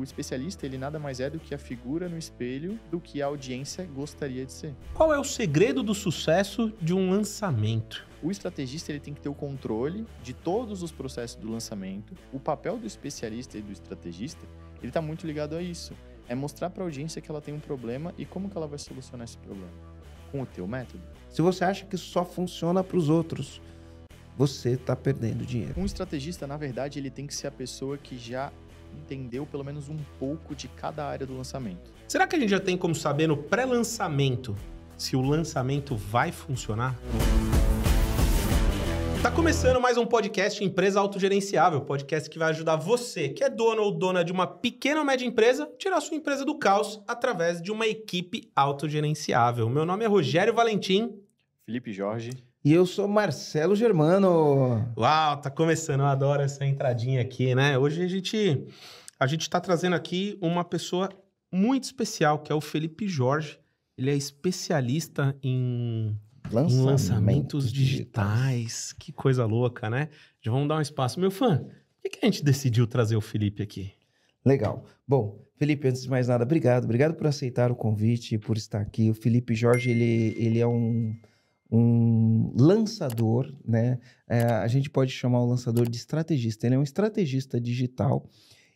o especialista, ele nada mais é do que a figura no espelho do que a audiência gostaria de ser. Qual é o segredo do sucesso de um lançamento? O estrategista ele tem que ter o controle de todos os processos do lançamento. O papel do especialista e do estrategista, ele está muito ligado a isso. É mostrar para a audiência que ela tem um problema e como que ela vai solucionar esse problema com o teu método. Se você acha que só funciona para os outros, você está perdendo dinheiro. Um estrategista, na verdade, ele tem que ser a pessoa que já entendeu pelo menos um pouco de cada área do lançamento. Será que a gente já tem como saber no pré-lançamento se o lançamento vai funcionar? Tá começando mais um podcast Empresa Autogerenciável, podcast que vai ajudar você, que é dono ou dona de uma pequena ou média empresa, tirar sua empresa do caos através de uma equipe autogerenciável. Meu nome é Rogério Valentim. Felipe Jorge. E eu sou Marcelo Germano. Uau, tá começando. Eu adoro essa entradinha aqui, né? Hoje a gente a gente tá trazendo aqui uma pessoa muito especial, que é o Felipe Jorge. Ele é especialista em, em lançamentos digitais. digitais. Que coisa louca, né? Já vamos dar um espaço. Meu fã, por que a gente decidiu trazer o Felipe aqui? Legal. Bom, Felipe, antes de mais nada, obrigado. Obrigado por aceitar o convite, por estar aqui. O Felipe Jorge, ele, ele é um um lançador, né? É, a gente pode chamar o lançador de estrategista. Ele é um estrategista digital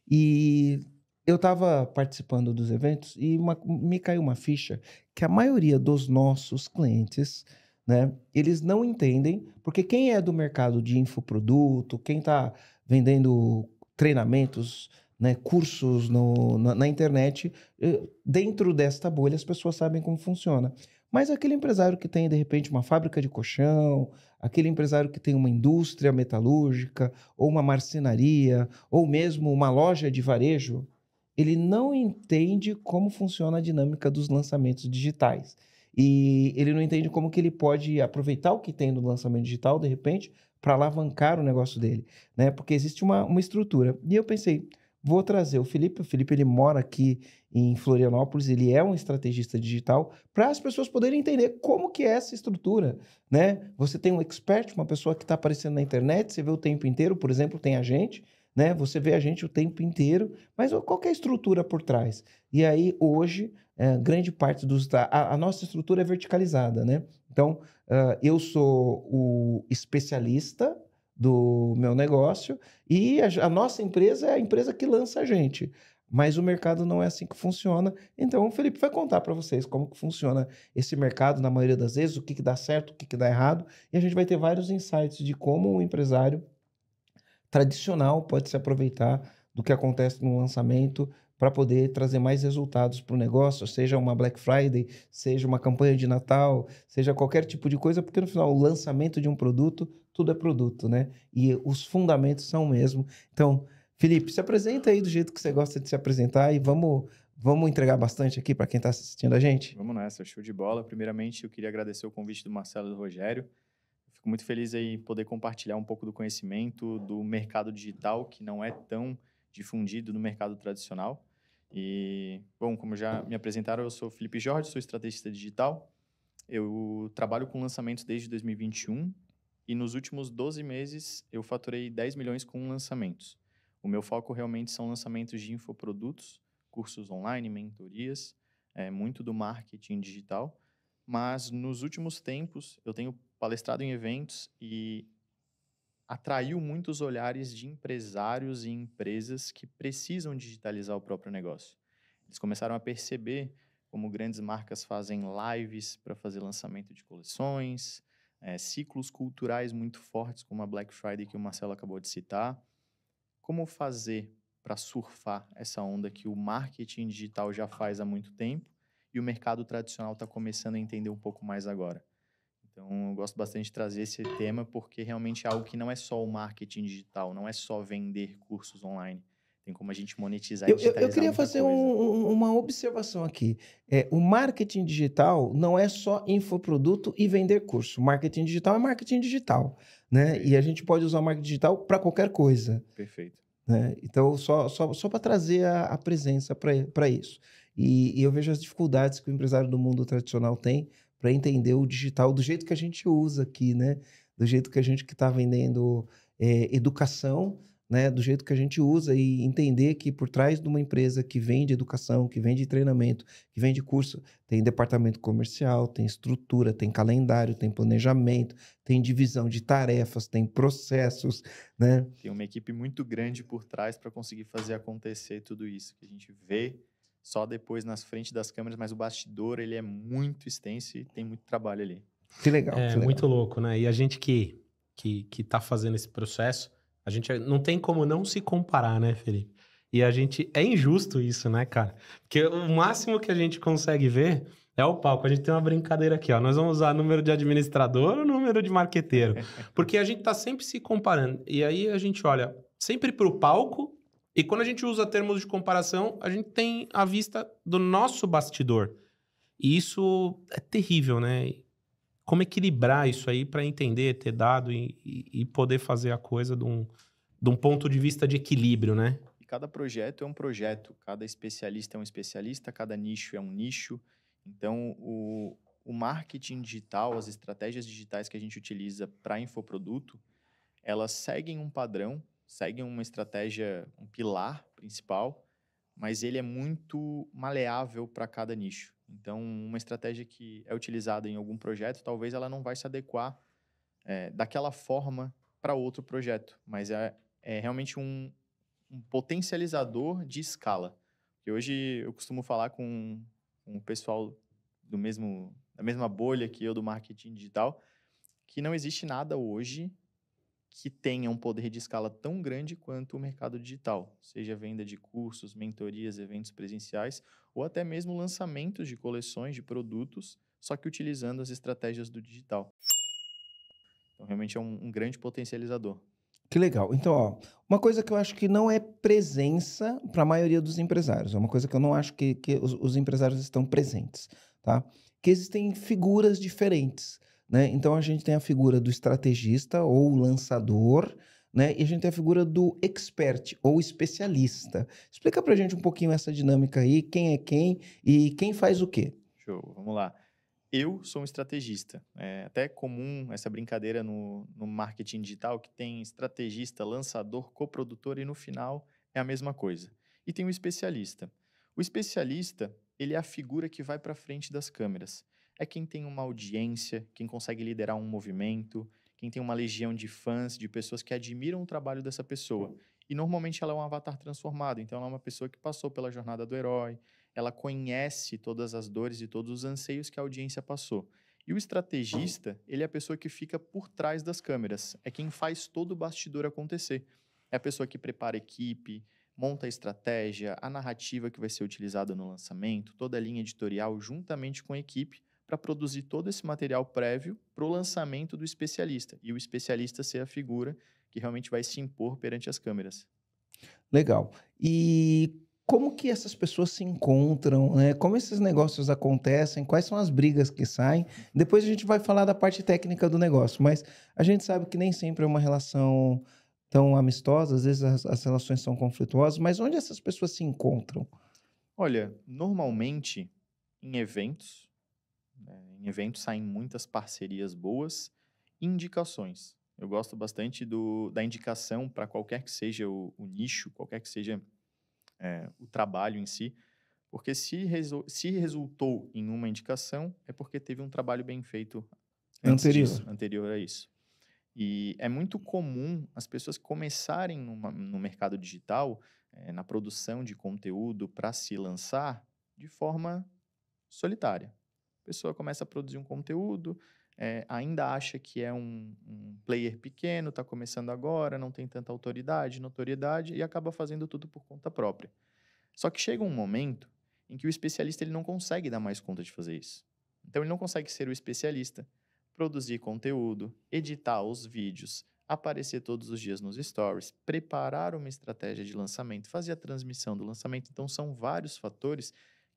e eu estava participando dos eventos e uma, me caiu uma ficha que a maioria dos nossos clientes, né? Eles não entendem porque quem é do mercado de infoproduto, quem está vendendo treinamentos, né, cursos no, na, na internet, eh, dentro desta bolha as pessoas sabem como funciona. Mas aquele empresário que tem, de repente, uma fábrica de colchão, aquele empresário que tem uma indústria metalúrgica, ou uma marcenaria, ou mesmo uma loja de varejo, ele não entende como funciona a dinâmica dos lançamentos digitais. E ele não entende como que ele pode aproveitar o que tem no lançamento digital, de repente, para alavancar o negócio dele, né? Porque existe uma, uma estrutura. E eu pensei, vou trazer o Felipe, o Felipe ele mora aqui em Florianópolis, ele é um estrategista digital, para as pessoas poderem entender como que é essa estrutura, né? Você tem um expert, uma pessoa que está aparecendo na internet, você vê o tempo inteiro, por exemplo, tem a gente, né? Você vê a gente o tempo inteiro, mas qual é a estrutura por trás? E aí, hoje, é, grande parte dos... A, a, nossa estrutura é verticalizada, né? Então, uh, eu sou o especialista do meu negócio e a, a nossa empresa é a empresa que lança a gente. Mas o mercado não é assim que funciona. Então o Felipe vai contar para vocês como que funciona esse mercado na maioria das vezes, o que, que dá certo, o que, que dá errado. E a gente vai ter vários insights de como um empresário tradicional pode se aproveitar do que acontece no lançamento para poder trazer mais resultados para o negócio, seja uma Black Friday, seja uma campanha de Natal, seja qualquer tipo de coisa, porque no final o lançamento de um produto, tudo é produto, né? E os fundamentos são o mesmo. Então, Felipe, se apresenta aí do jeito que você gosta de se apresentar e vamos, vamos entregar bastante aqui para quem está assistindo a gente. Vamos nessa, show de bola. Primeiramente, eu queria agradecer o convite do Marcelo e do Rogério. Fico muito feliz aí em poder compartilhar um pouco do conhecimento do mercado digital, que não é tão difundido no mercado tradicional. E, bom, como já me apresentaram, eu sou Felipe Jorge, sou estrategista digital. Eu trabalho com lançamentos desde 2021 e nos últimos 12 meses eu faturei 10 milhões com lançamentos. O meu foco realmente são lançamentos de infoprodutos, cursos online, mentorias, é, muito do marketing digital. Mas nos últimos tempos eu tenho palestrado em eventos e atraiu muitos olhares de empresários e empresas que precisam digitalizar o próprio negócio. Eles começaram a perceber como grandes marcas fazem lives para fazer lançamento de coleções, é, ciclos culturais muito fortes, como a Black Friday que o Marcelo acabou de citar como fazer para surfar essa onda que o marketing digital já faz há muito tempo e o mercado tradicional está começando a entender um pouco mais agora? Então, eu gosto bastante de trazer esse tema porque realmente é algo que não é só o marketing digital, não é só vender cursos online. Tem como a gente monetizar eu, Eu, eu queria fazer um, uma observação aqui. É, o marketing digital não é só infoproduto e vender curso. Marketing digital é marketing digital, né? E a gente pode usar marketing digital para qualquer coisa. Perfeito. Né? Então, só, só, só para trazer a, a presença para isso. E, e, eu vejo as dificuldades que o empresário do mundo tradicional tem para entender o digital do jeito que a gente usa aqui, né? do jeito que a gente que está vendendo é, educação né, do jeito que a gente usa e entender que por trás de uma empresa que vende educação, que vende treinamento, que vende curso, tem departamento comercial, tem estrutura, tem calendário, tem planejamento, tem divisão de tarefas, tem processos, né? Tem uma equipe muito grande por trás para conseguir fazer acontecer tudo isso que a gente vê só depois nas frentes das câmeras, mas o bastidor ele é muito extenso e tem muito trabalho ali. Que legal. É que legal. muito louco, né? E a gente que que que tá fazendo esse processo, a gente é, não tem como não se comparar, né, Felipe? E a gente. É injusto isso, né, cara? Porque o máximo que a gente consegue ver é o palco. A gente tem uma brincadeira aqui, ó. Nós vamos usar número de administrador ou número de marqueteiro? Porque a gente tá sempre se comparando. E aí a gente olha sempre pro palco. E quando a gente usa termos de comparação, a gente tem a vista do nosso bastidor. E isso é terrível, né? como equilibrar isso aí para entender, ter dado e, e, poder fazer a coisa de um, de um ponto de vista de equilíbrio, né? E cada projeto é um projeto, cada especialista é um especialista, cada nicho é um nicho. Então, o, o marketing digital, as estratégias digitais que a gente utiliza para infoproduto, elas seguem um padrão, seguem uma estratégia, um pilar principal, mas ele é muito maleável para cada nicho. Então, uma estratégia que é utilizada em algum projeto, talvez ela não vai se adequar é, daquela forma para outro projeto, mas é, é realmente um, um potencializador de escala. Porque hoje eu costumo falar com, um o pessoal do mesmo, da mesma bolha que eu do marketing digital, que não existe nada hoje que tenha um poder de escala tão grande quanto o mercado digital, seja venda de cursos, mentorias, eventos presenciais ou até mesmo lançamentos de coleções de produtos, só que utilizando as estratégias do digital. Então, realmente é um, um grande potencializador. Que legal. Então, ó, uma coisa que eu acho que não é presença para a maioria dos empresários, é uma coisa que eu não acho que, que os, os empresários estão presentes, tá? Que existem figuras diferentes né? Então a gente tem a figura do estrategista ou lançador, né? E a gente tem a figura do expert ou especialista. Explica pra gente um pouquinho essa dinâmica aí, quem é quem e quem faz o quê. Show, vamos lá. Eu sou um estrategista. É até comum essa brincadeira no, no marketing digital que tem estrategista, lançador, coprodutor e no final é a mesma coisa. E tem o especialista. O especialista, ele é a figura que vai para frente das câmeras é quem tem uma audiência, quem consegue liderar um movimento, quem tem uma legião de fãs, de pessoas que admiram o trabalho dessa pessoa. E normalmente ela é um avatar transformado, então ela é uma pessoa que passou pela jornada do herói, ela conhece todas as dores e todos os anseios que a audiência passou. E o estrategista, ele é a pessoa que fica por trás das câmeras, é quem faz todo o bastidor acontecer. É a pessoa que prepara a equipe, monta a estratégia, a narrativa que vai ser utilizada no lançamento, toda a linha editorial juntamente com a equipe para produzir todo esse material prévio para o lançamento do especialista e o especialista ser a figura que realmente vai se impor perante as câmeras. Legal. E como que essas pessoas se encontram, né? Como esses negócios acontecem, quais são as brigas que saem. Depois a gente vai falar da parte técnica do negócio, mas a gente sabe que nem sempre é uma relação tão amistosa, às vezes as, as relações são conflituosas, mas onde essas pessoas se encontram? Olha, normalmente em eventos, né, em eventos saem muitas parcerias boas indicações. Eu gosto bastante do, da indicação para qualquer que seja o, o, nicho, qualquer que seja é, o trabalho em si, porque se, se resultou em uma indicação, é porque teve um trabalho bem feito anterior. Disso, anterior a isso. E é muito comum as pessoas começarem numa, no mercado digital, é, na produção de conteúdo para se lançar de forma solitária. A pessoa começa a produzir um conteúdo, é, ainda acha que é um, um player pequeno, está começando agora, não tem tanta autoridade, notoriedade e acaba fazendo tudo por conta própria. Só que chega um momento em que o especialista ele não consegue dar mais conta de fazer isso. Então ele não consegue ser o especialista, produzir conteúdo, editar os vídeos, aparecer todos os dias nos stories, preparar uma estratégia de lançamento, fazer a transmissão do lançamento. Então são vários fatores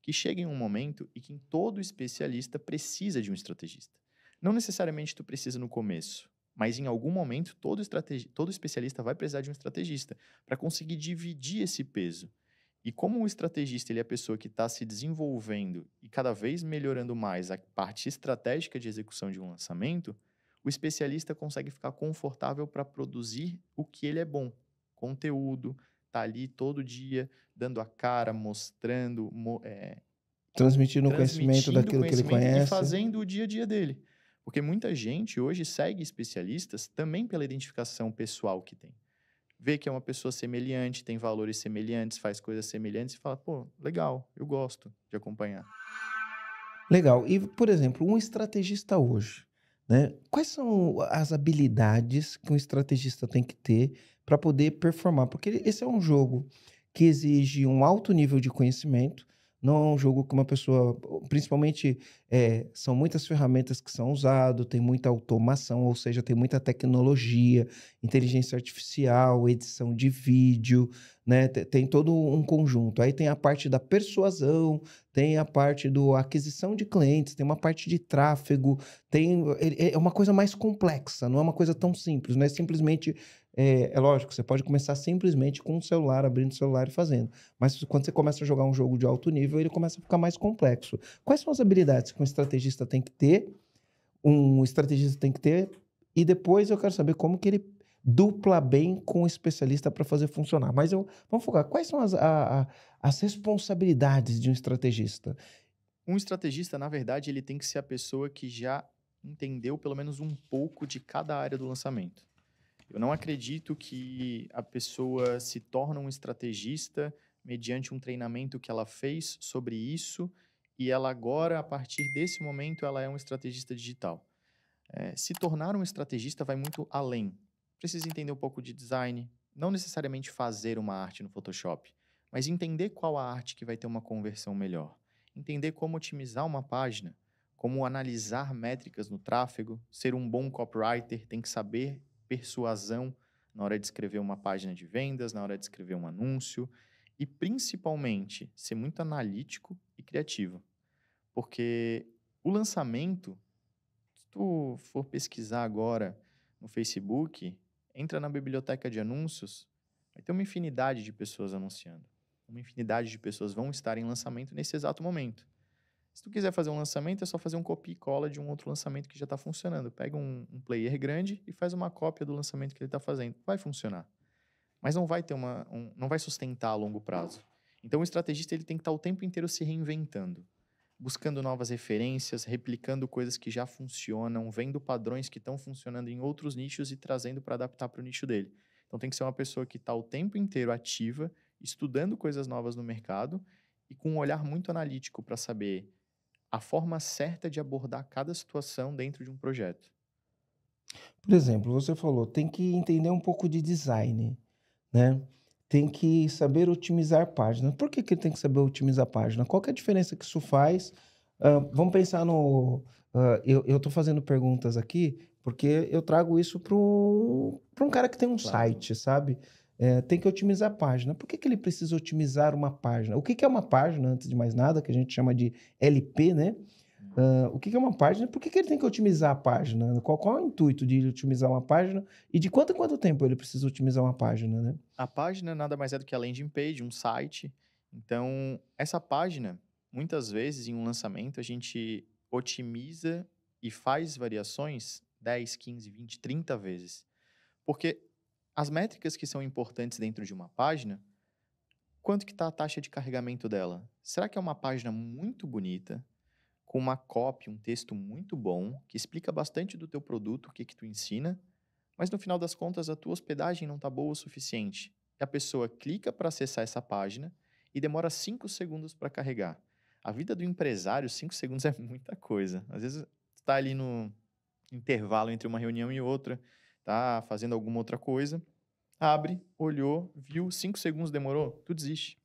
que chega em um momento e que todo especialista precisa de um estrategista. Não necessariamente tu precisa no começo, mas em algum momento todo, estrategi todo especialista vai precisar de um estrategista para conseguir dividir esse peso. E como o estrategista ele é a pessoa que está se desenvolvendo e cada vez melhorando mais a parte estratégica de execução de um lançamento, o especialista consegue ficar confortável para produzir o que ele é bom, conteúdo, tá ali todo dia dando a cara, mostrando, mo é, transmitindo, o conhecimento daquilo conhecimento que ele conhece, e fazendo o dia a dia dele. Porque muita gente hoje segue especialistas também pela identificação pessoal que tem. Vê que é uma pessoa semelhante, tem valores semelhantes, faz coisas semelhantes e fala: pô, legal, eu gosto de acompanhar. Legal. E, por exemplo, um estrategista hoje, né? Quais são as habilidades que um estrategista tem que ter para poder performar? Porque esse é um jogo que exige um alto nível de conhecimento não é um jogo que uma pessoa. Principalmente, é, são muitas ferramentas que são usadas, tem muita automação, ou seja, tem muita tecnologia, inteligência artificial, edição de vídeo, né? Tem todo um conjunto. Aí tem a parte da persuasão, tem a parte do aquisição de clientes, tem uma parte de tráfego, tem. É, é uma coisa mais complexa, não é uma coisa tão simples, não é simplesmente é, é, lógico, você pode começar simplesmente com o celular, abrindo o celular e fazendo. Mas quando você começa a jogar um jogo de alto nível, ele começa a ficar mais complexo. Quais são as habilidades que um estrategista tem que ter? Um estrategista tem que ter. E depois eu quero saber como que ele dupla bem com o especialista para fazer funcionar. Mas eu, vamos focar. Quais são as, a, a, as responsabilidades de um estrategista? Um estrategista, na verdade, ele tem que ser a pessoa que já entendeu pelo menos um pouco de cada área do lançamento. Eu não acredito que a pessoa se torna um estrategista mediante um treinamento que ela fez sobre isso e ela agora, a partir desse momento, ela é um estrategista digital. É, se tornar um estrategista vai muito além. Precisa entender um pouco de design, não necessariamente fazer uma arte no Photoshop, mas entender qual a arte que vai ter uma conversão melhor, entender como otimizar uma página, como analisar métricas no tráfego, ser um bom copywriter tem que saber persuasão na hora de escrever uma página de vendas, na hora de escrever um anúncio e principalmente ser muito analítico e criativo. Porque o lançamento, se tu for pesquisar agora no Facebook, entra na biblioteca de anúncios, vai ter uma infinidade de pessoas anunciando. Uma infinidade de pessoas vão estar em lançamento nesse exato momento. Se tu quiser fazer um lançamento, é só fazer um copia e cola de um outro lançamento que já está funcionando. Pega um, um, player grande e faz uma cópia do lançamento que ele está fazendo. Vai funcionar. Mas não vai ter uma. Um, não vai sustentar a longo prazo. Então o estrategista ele tem que estar tá o tempo inteiro se reinventando, buscando novas referências, replicando coisas que já funcionam, vendo padrões que estão funcionando em outros nichos e trazendo para adaptar para o nicho dele. Então tem que ser uma pessoa que está o tempo inteiro ativa, estudando coisas novas no mercado e com um olhar muito analítico para saber a forma certa de abordar cada situação dentro de um projeto? Por exemplo, você falou, tem que entender um pouco de design, né? Tem que saber otimizar página. Por que, que ele tem que saber otimizar página? Qual é a diferença que isso faz? Uh, vamos pensar no. Uh, eu estou fazendo perguntas aqui porque eu trago isso para um cara que tem um claro. site, sabe? é, tem que otimizar a página. Por que, que ele precisa otimizar uma página? O que, que é uma página, antes de mais nada, que a gente chama de LP, né? Uh, o que, que é uma página? Por que, que ele tem que otimizar a página? Qual, qual é o intuito de ele otimizar uma página? E de quanto em quanto tempo ele precisa otimizar uma página, né? A página nada mais é do que a landing page, um site. Então, essa página, muitas vezes em um lançamento, a gente otimiza e faz variações 10, 15, 20, 30 vezes. Porque as métricas que são importantes dentro de uma página, quanto que está a taxa de carregamento dela? Será que é uma página muito bonita, com uma copy, um texto muito bom, que explica bastante do teu produto, o que que tu ensina, mas no final das contas a tua hospedagem não está boa o suficiente? E a pessoa clica para acessar essa página e demora 5 segundos para carregar. A vida do empresário, 5 segundos é muita coisa. Às vezes está ali no intervalo entre uma reunião e outra, tá fazendo alguma outra coisa, abre, olhou, viu, cinco segundos demorou, tu desiste.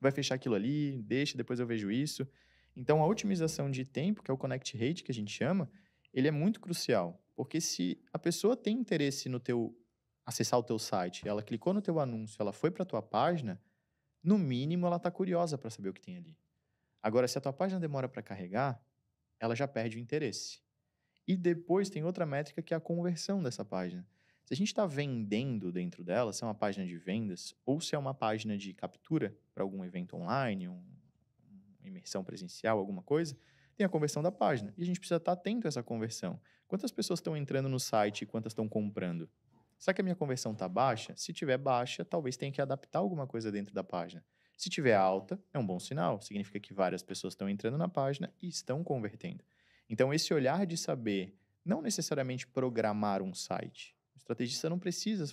Vai fechar aquilo ali, deixa, depois eu vejo isso. Então, a otimização de tempo, que é o connect rate que a gente chama, ele é muito crucial, porque se a pessoa tem interesse no teu acessar o teu site, ela clicou no teu anúncio, ela foi para tua página, no mínimo ela está curiosa para saber o que tem ali. Agora, se a tua página demora para carregar, ela já perde o interesse. E depois tem outra métrica que é a conversão dessa página. Se a gente está vendendo dentro dela, se é uma página de vendas ou se é uma página de captura para algum evento online, um, uma imersão presencial, alguma coisa, tem a conversão da página. E a gente precisa estar tá atento a essa conversão. Quantas pessoas estão entrando no site e quantas estão comprando? Será que a minha conversão está baixa? Se tiver baixa, talvez tenha que adaptar alguma coisa dentro da página. Se tiver alta, é um bom sinal, significa que várias pessoas estão entrando na página e estão convertendo. Então, esse olhar de saber, não necessariamente programar um site. O estrategista não precisa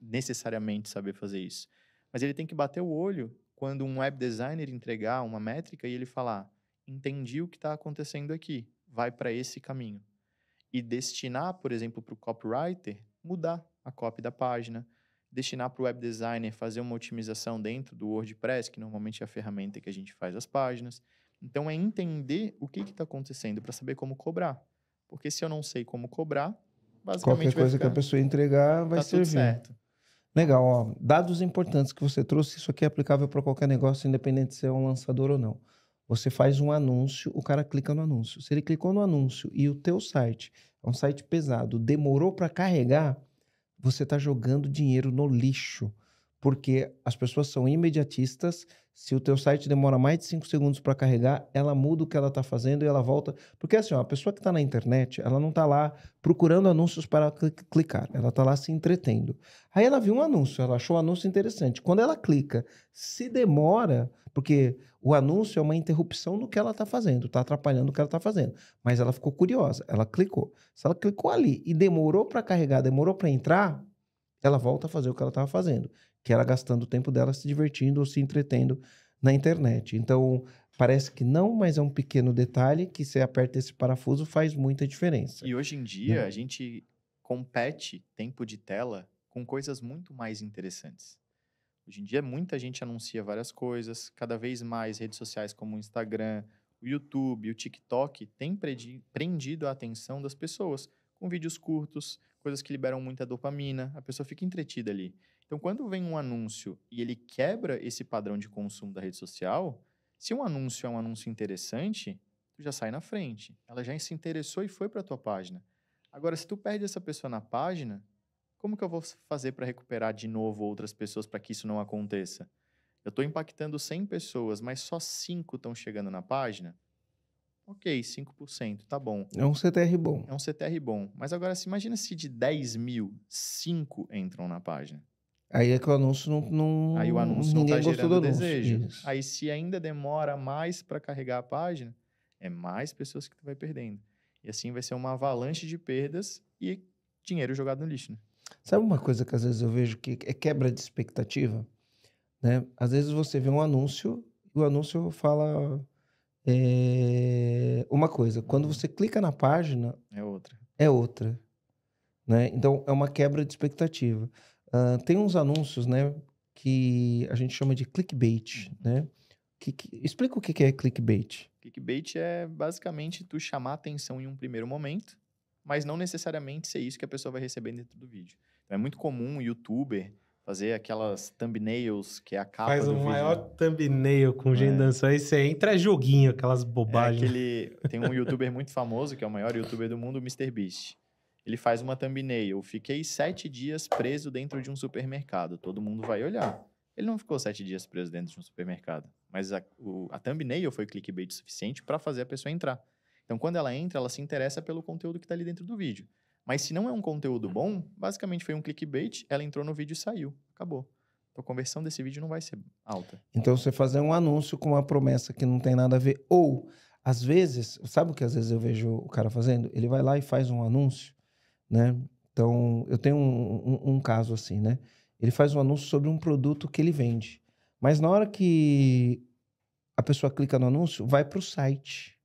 necessariamente saber fazer isso. Mas ele tem que bater o olho quando um web designer entregar uma métrica e ele falar: entendi o que está acontecendo aqui, vai para esse caminho. E destinar, por exemplo, para o copywriter mudar a copy da página, destinar para o web designer fazer uma otimização dentro do WordPress, que normalmente é a ferramenta que a gente faz as páginas, então, é entender o que está acontecendo para saber como cobrar. Porque se eu não sei como cobrar, basicamente. Qualquer coisa ficar, que a pessoa entregar vai tá servir. Tudo certo. Legal, ó. Dados importantes que você trouxe, isso aqui é aplicável para qualquer negócio, independente se é um lançador ou não. Você faz um anúncio, o cara clica no anúncio. Se ele clicou no anúncio e o teu site é um site pesado, demorou para carregar, você está jogando dinheiro no lixo porque as pessoas são imediatistas. Se o teu site demora mais de 5 segundos para carregar, ela muda o que ela está fazendo e ela volta. Porque assim, ó, a pessoa que está na internet, ela não está lá procurando anúncios para clicar, ela está lá se entretendo. Aí ela viu um anúncio, ela achou o um anúncio interessante. Quando ela clica, se demora, porque o anúncio é uma interrupção no que ela está fazendo, está atrapalhando o que ela está fazendo. Mas ela ficou curiosa, ela clicou. Se ela clicou ali e demorou para carregar, demorou para entrar, ela volta a fazer o que ela estava fazendo que ela gastando o tempo dela se divertindo ou se entretendo na internet. Então, parece que não, mas é um pequeno detalhe que você aperta esse parafuso faz muita diferença. E hoje em dia, né? a gente compete tempo de tela com coisas muito mais interessantes. Hoje em dia, muita gente anuncia várias coisas, cada vez mais redes sociais como o Instagram, o YouTube, o TikTok têm prendido a atenção das pessoas com vídeos curtos, coisas que liberam muita dopamina, a pessoa fica entretida ali. Então, quando vem um anúncio e ele quebra esse padrão de consumo da rede social, se um anúncio é um anúncio interessante, tu já sai na frente. Ela já se interessou e foi para a tua página. Agora, se tu perde essa pessoa na página, como que eu vou fazer para recuperar de novo outras pessoas para que isso não aconteça? Eu estou impactando 100 pessoas, mas só 5 estão chegando na página? Ok, 5%, tá bom. É um CTR bom. É um CTR bom. Mas agora, se imagina se de 10 mil, 5 entram na página. Aí é que o anúncio não. não aí o anúncio não está gerando desejo. Isso. Aí se ainda demora mais para carregar a página, é mais pessoas que tu vai perdendo. E assim vai ser uma avalanche de perdas e dinheiro jogado no lixo. Né? Sabe uma coisa que às vezes eu vejo que é quebra de expectativa? Né? Às vezes você vê um anúncio e o anúncio fala é, uma coisa. Quando você clica na página. É outra. É outra. Né? Então é uma quebra de expectativa. Uh, tem uns anúncios, né, que a gente chama de clickbait, uhum. né? Que, que, explica o que é clickbait. Clickbait é basicamente tu chamar atenção em um primeiro momento, mas não necessariamente ser isso que a pessoa vai receber dentro do vídeo. Então, é muito comum o youtuber fazer aquelas thumbnails que é a capa Faz do um vídeo. Faz o maior thumbnail com gente é. dançando. Aí você entra é joguinho, aquelas é bobagens. É aquele... Tem um youtuber muito famoso, que é o maior youtuber do mundo, o MrBeast. Ele faz uma thumbnail. Fiquei sete dias preso dentro de um supermercado. Todo mundo vai olhar. Ele não ficou sete dias preso dentro de um supermercado. Mas a, o, a thumbnail foi clickbait suficiente para fazer a pessoa entrar. Então, quando ela entra, ela se interessa pelo conteúdo que está ali dentro do vídeo. Mas se não é um conteúdo bom, basicamente foi um clickbait, ela entrou no vídeo e saiu. Acabou. Então, a conversão desse vídeo não vai ser alta. Então, você fazer um anúncio com uma promessa que não tem nada a ver. Ou, às vezes, sabe o que às vezes eu vejo o cara fazendo? Ele vai lá e faz um anúncio né? Então, eu tenho um, um, um caso assim, né? Ele faz um anúncio sobre um produto que ele vende. Mas na hora que a pessoa clica no anúncio, vai para o site.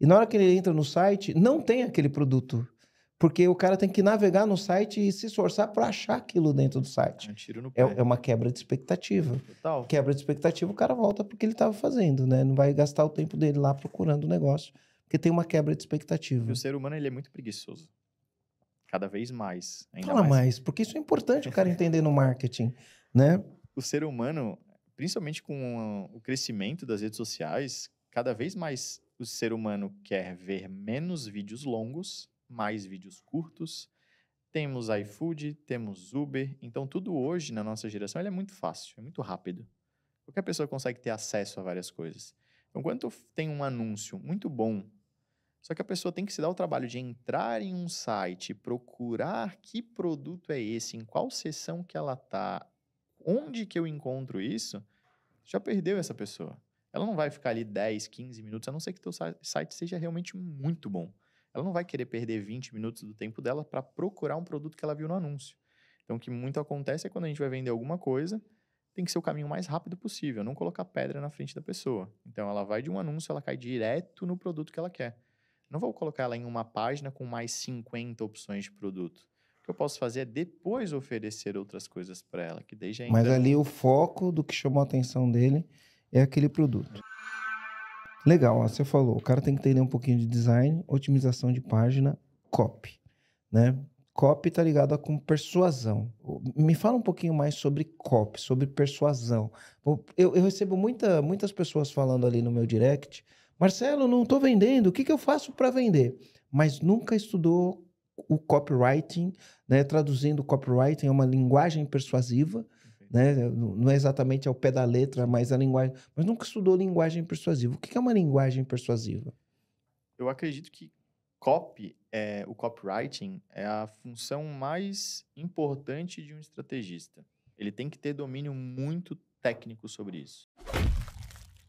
E na hora que ele entra no site, não tem aquele produto. Porque o cara tem que navegar no site e se esforçar para achar aquilo dentro do site. É um é, é, uma quebra de expectativa. Total. Quebra de expectativa, o cara volta porque ele estava fazendo, né? Não vai gastar o tempo dele lá procurando o negócio, porque tem uma quebra de expectativa. E o ser humano ele é muito preguiçoso. Cada vez mais. Fala mais. mais. porque isso é importante o cara entender no marketing, né? O ser humano, principalmente com o crescimento das redes sociais, cada vez mais o ser humano quer ver menos vídeos longos, mais vídeos curtos. Temos iFood, temos Uber. Então, tudo hoje na nossa geração é muito fácil, é muito rápido. Qualquer pessoa consegue ter acesso a várias coisas. Então, quando tem um anúncio muito bom só que a pessoa tem que se dar o trabalho de entrar em um site, procurar que produto é esse, em qual seção que ela tá, onde que eu encontro isso, já perdeu essa pessoa. Ela não vai ficar ali 10, 15 minutos, a não ser que teu site seja realmente muito bom. Ela não vai querer perder 20 minutos do tempo dela para procurar um produto que ela viu no anúncio. Então, o que muito acontece é quando a gente vai vender alguma coisa, tem que ser o caminho mais rápido possível, não colocar pedra na frente da pessoa. Então ela vai de um anúncio, ela cai direto no produto que ela quer. Não vou colocar ela em uma página com mais 50 opções de produto. O que eu posso fazer é depois oferecer outras coisas para ela, que desde ainda... Mas ali o foco do que chamou a atenção dele é aquele produto. Legal, ó, você falou, o cara tem que entender um pouquinho de design, otimização de página, copy, né? Copy está ligado com persuasão. Me fala um pouquinho mais sobre copy, sobre persuasão. Eu, eu recebo muita, muitas pessoas falando ali no meu direct, Marcelo, não estou vendendo, o que, que eu faço para vender? Mas nunca estudou o copywriting, né? traduzindo copywriting é uma linguagem persuasiva, né? não é exatamente ao pé da letra, mas a linguagem. Mas nunca estudou linguagem persuasiva. O que é uma linguagem persuasiva? Eu acredito que copy, é, o copywriting, é a função mais importante de um estrategista. Ele tem que ter domínio muito técnico sobre isso.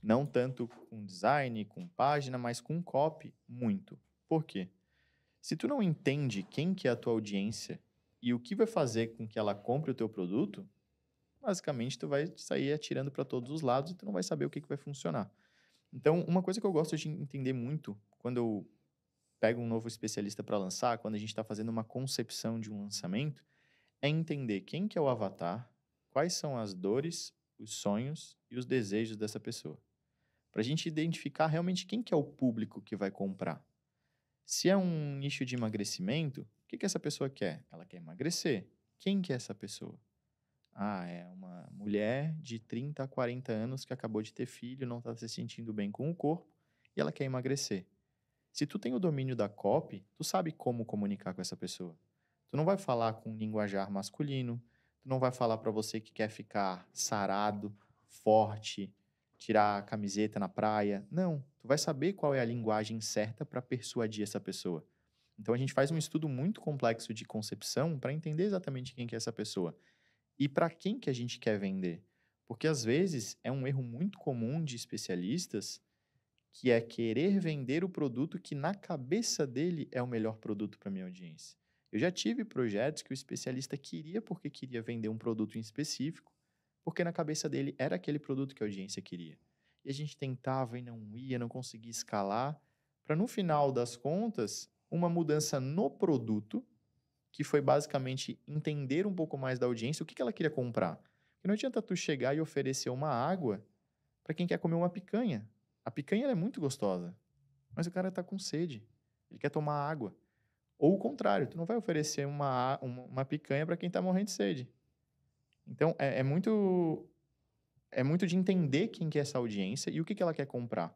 Não tanto com design, com página, mas com copy, muito. Por quê? Se tu não entende quem que é a tua audiência e o que vai fazer com que ela compre o teu produto, basicamente tu vai sair atirando para todos os lados e tu não vai saber o que, que vai funcionar. Então, uma coisa que eu gosto de entender muito quando eu pego um novo especialista para lançar, quando a gente está fazendo uma concepção de um lançamento, é entender quem que é o avatar, quais são as dores, os sonhos e os desejos dessa pessoa para a gente identificar realmente quem que é o público que vai comprar. Se é um nicho de emagrecimento, o que, que essa pessoa quer? Ela quer emagrecer. Quem que é essa pessoa? Ah, é uma mulher de 30 a 40 anos que acabou de ter filho, não está se sentindo bem com o corpo e ela quer emagrecer. Se tu tem o domínio da copy, tu sabe como comunicar com essa pessoa. Tu não vai falar com um linguajar masculino, tu não vai falar para você que quer ficar sarado, forte, tirar a camiseta na praia. Não, tu vai saber qual é a linguagem certa para persuadir essa pessoa. Então a gente faz um estudo muito complexo de concepção para entender exatamente quem que é essa pessoa e para quem que a gente quer vender. Porque às vezes é um erro muito comum de especialistas que é querer vender o produto que na cabeça dele é o melhor produto para minha audiência. Eu já tive projetos que o especialista queria porque queria vender um produto em específico porque na cabeça dele era aquele produto que a audiência queria. E a gente tentava e não ia, não conseguia escalar, para no final das contas, uma mudança no produto, que foi basicamente entender um pouco mais da audiência, o que, que ela queria comprar. Porque não adianta tu chegar e oferecer uma água para quem quer comer uma picanha. A picanha é muito gostosa, mas o cara está com sede, ele quer tomar água. Ou o contrário, tu não vai oferecer uma, uma, uma picanha para quem está morrendo de sede. Então, é, é, muito é muito de entender quem que é essa audiência e o que, que ela quer comprar.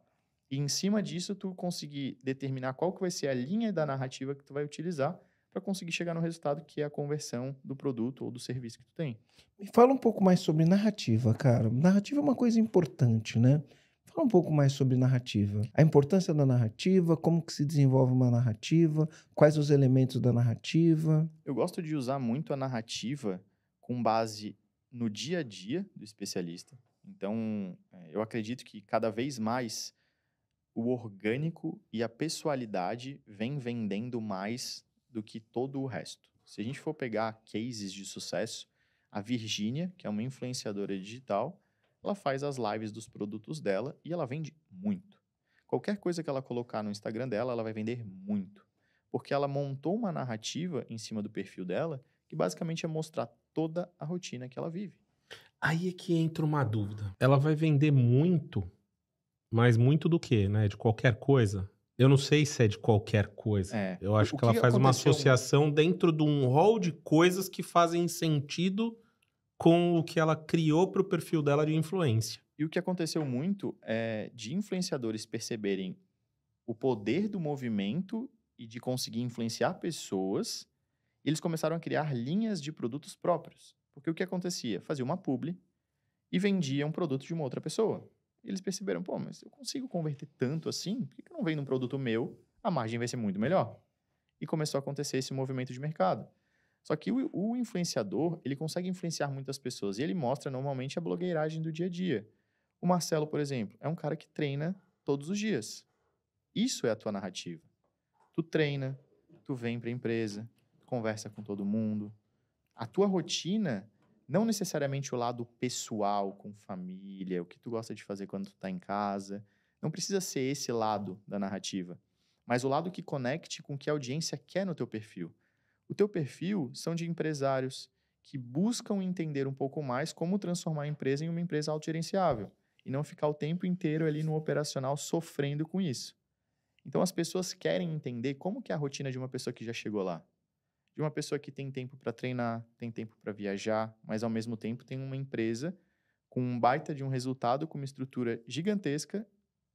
E em cima disso, tu conseguir determinar qual que vai ser a linha da narrativa que tu vai utilizar para conseguir chegar no resultado que é a conversão do produto ou do serviço que tu tem. Me fala um pouco mais sobre narrativa, cara. Narrativa é uma coisa importante, né? Fala um pouco mais sobre narrativa. A importância da narrativa, como que se desenvolve uma narrativa, quais os elementos da narrativa. Eu gosto de usar muito a narrativa com base no dia a dia do especialista. Então, é, eu acredito que cada vez mais o orgânico e a pessoalidade vem vendendo mais do que todo o resto. Se a gente for pegar cases de sucesso, a Virginia, que é uma influenciadora digital, ela faz as lives dos produtos dela e ela vende muito. Qualquer coisa que ela colocar no Instagram dela, ela vai vender muito. Porque ela montou uma narrativa em cima do perfil dela que basicamente é mostrar toda a rotina que ela vive. Aí é que entra uma dúvida. Ela vai vender muito, mas muito do quê, né? De qualquer coisa. Eu não sei se é de qualquer coisa. É. Eu acho que, que, ela faz uma associação dentro de um rol de coisas que fazem sentido com o que ela criou para o perfil dela de influência. E o que aconteceu muito é de influenciadores perceberem o poder do movimento e de conseguir influenciar pessoas e eles começaram a criar linhas de produtos próprios. Porque o que acontecia? Fazia uma publi e vendia um produto de uma outra pessoa. E eles perceberam, pô, mas eu consigo converter tanto assim? Por que, eu não vendo um produto meu? A margem vai ser muito melhor. E começou a acontecer esse movimento de mercado. Só que o, o influenciador, ele consegue influenciar muitas pessoas. E ele mostra normalmente a blogueiragem do dia a dia. O Marcelo, por exemplo, é um cara que treina todos os dias. Isso é a tua narrativa. Tu treina, tu vem para a empresa, conversa com todo mundo. A tua rotina, não necessariamente o lado pessoal, com família, o que tu gosta de fazer quando tu tá em casa. Não precisa ser esse lado da narrativa, mas o lado que conecte com o que a audiência quer no teu perfil. O teu perfil são de empresários que buscam entender um pouco mais como transformar a empresa em uma empresa autogerenciável e não ficar o tempo inteiro ali no operacional sofrendo com isso. Então as pessoas querem entender como que é a rotina de uma pessoa que já chegou lá de uma pessoa que tem tempo para treinar, tem tempo para viajar, mas ao mesmo tempo tem uma empresa com um baita de um resultado, com uma estrutura gigantesca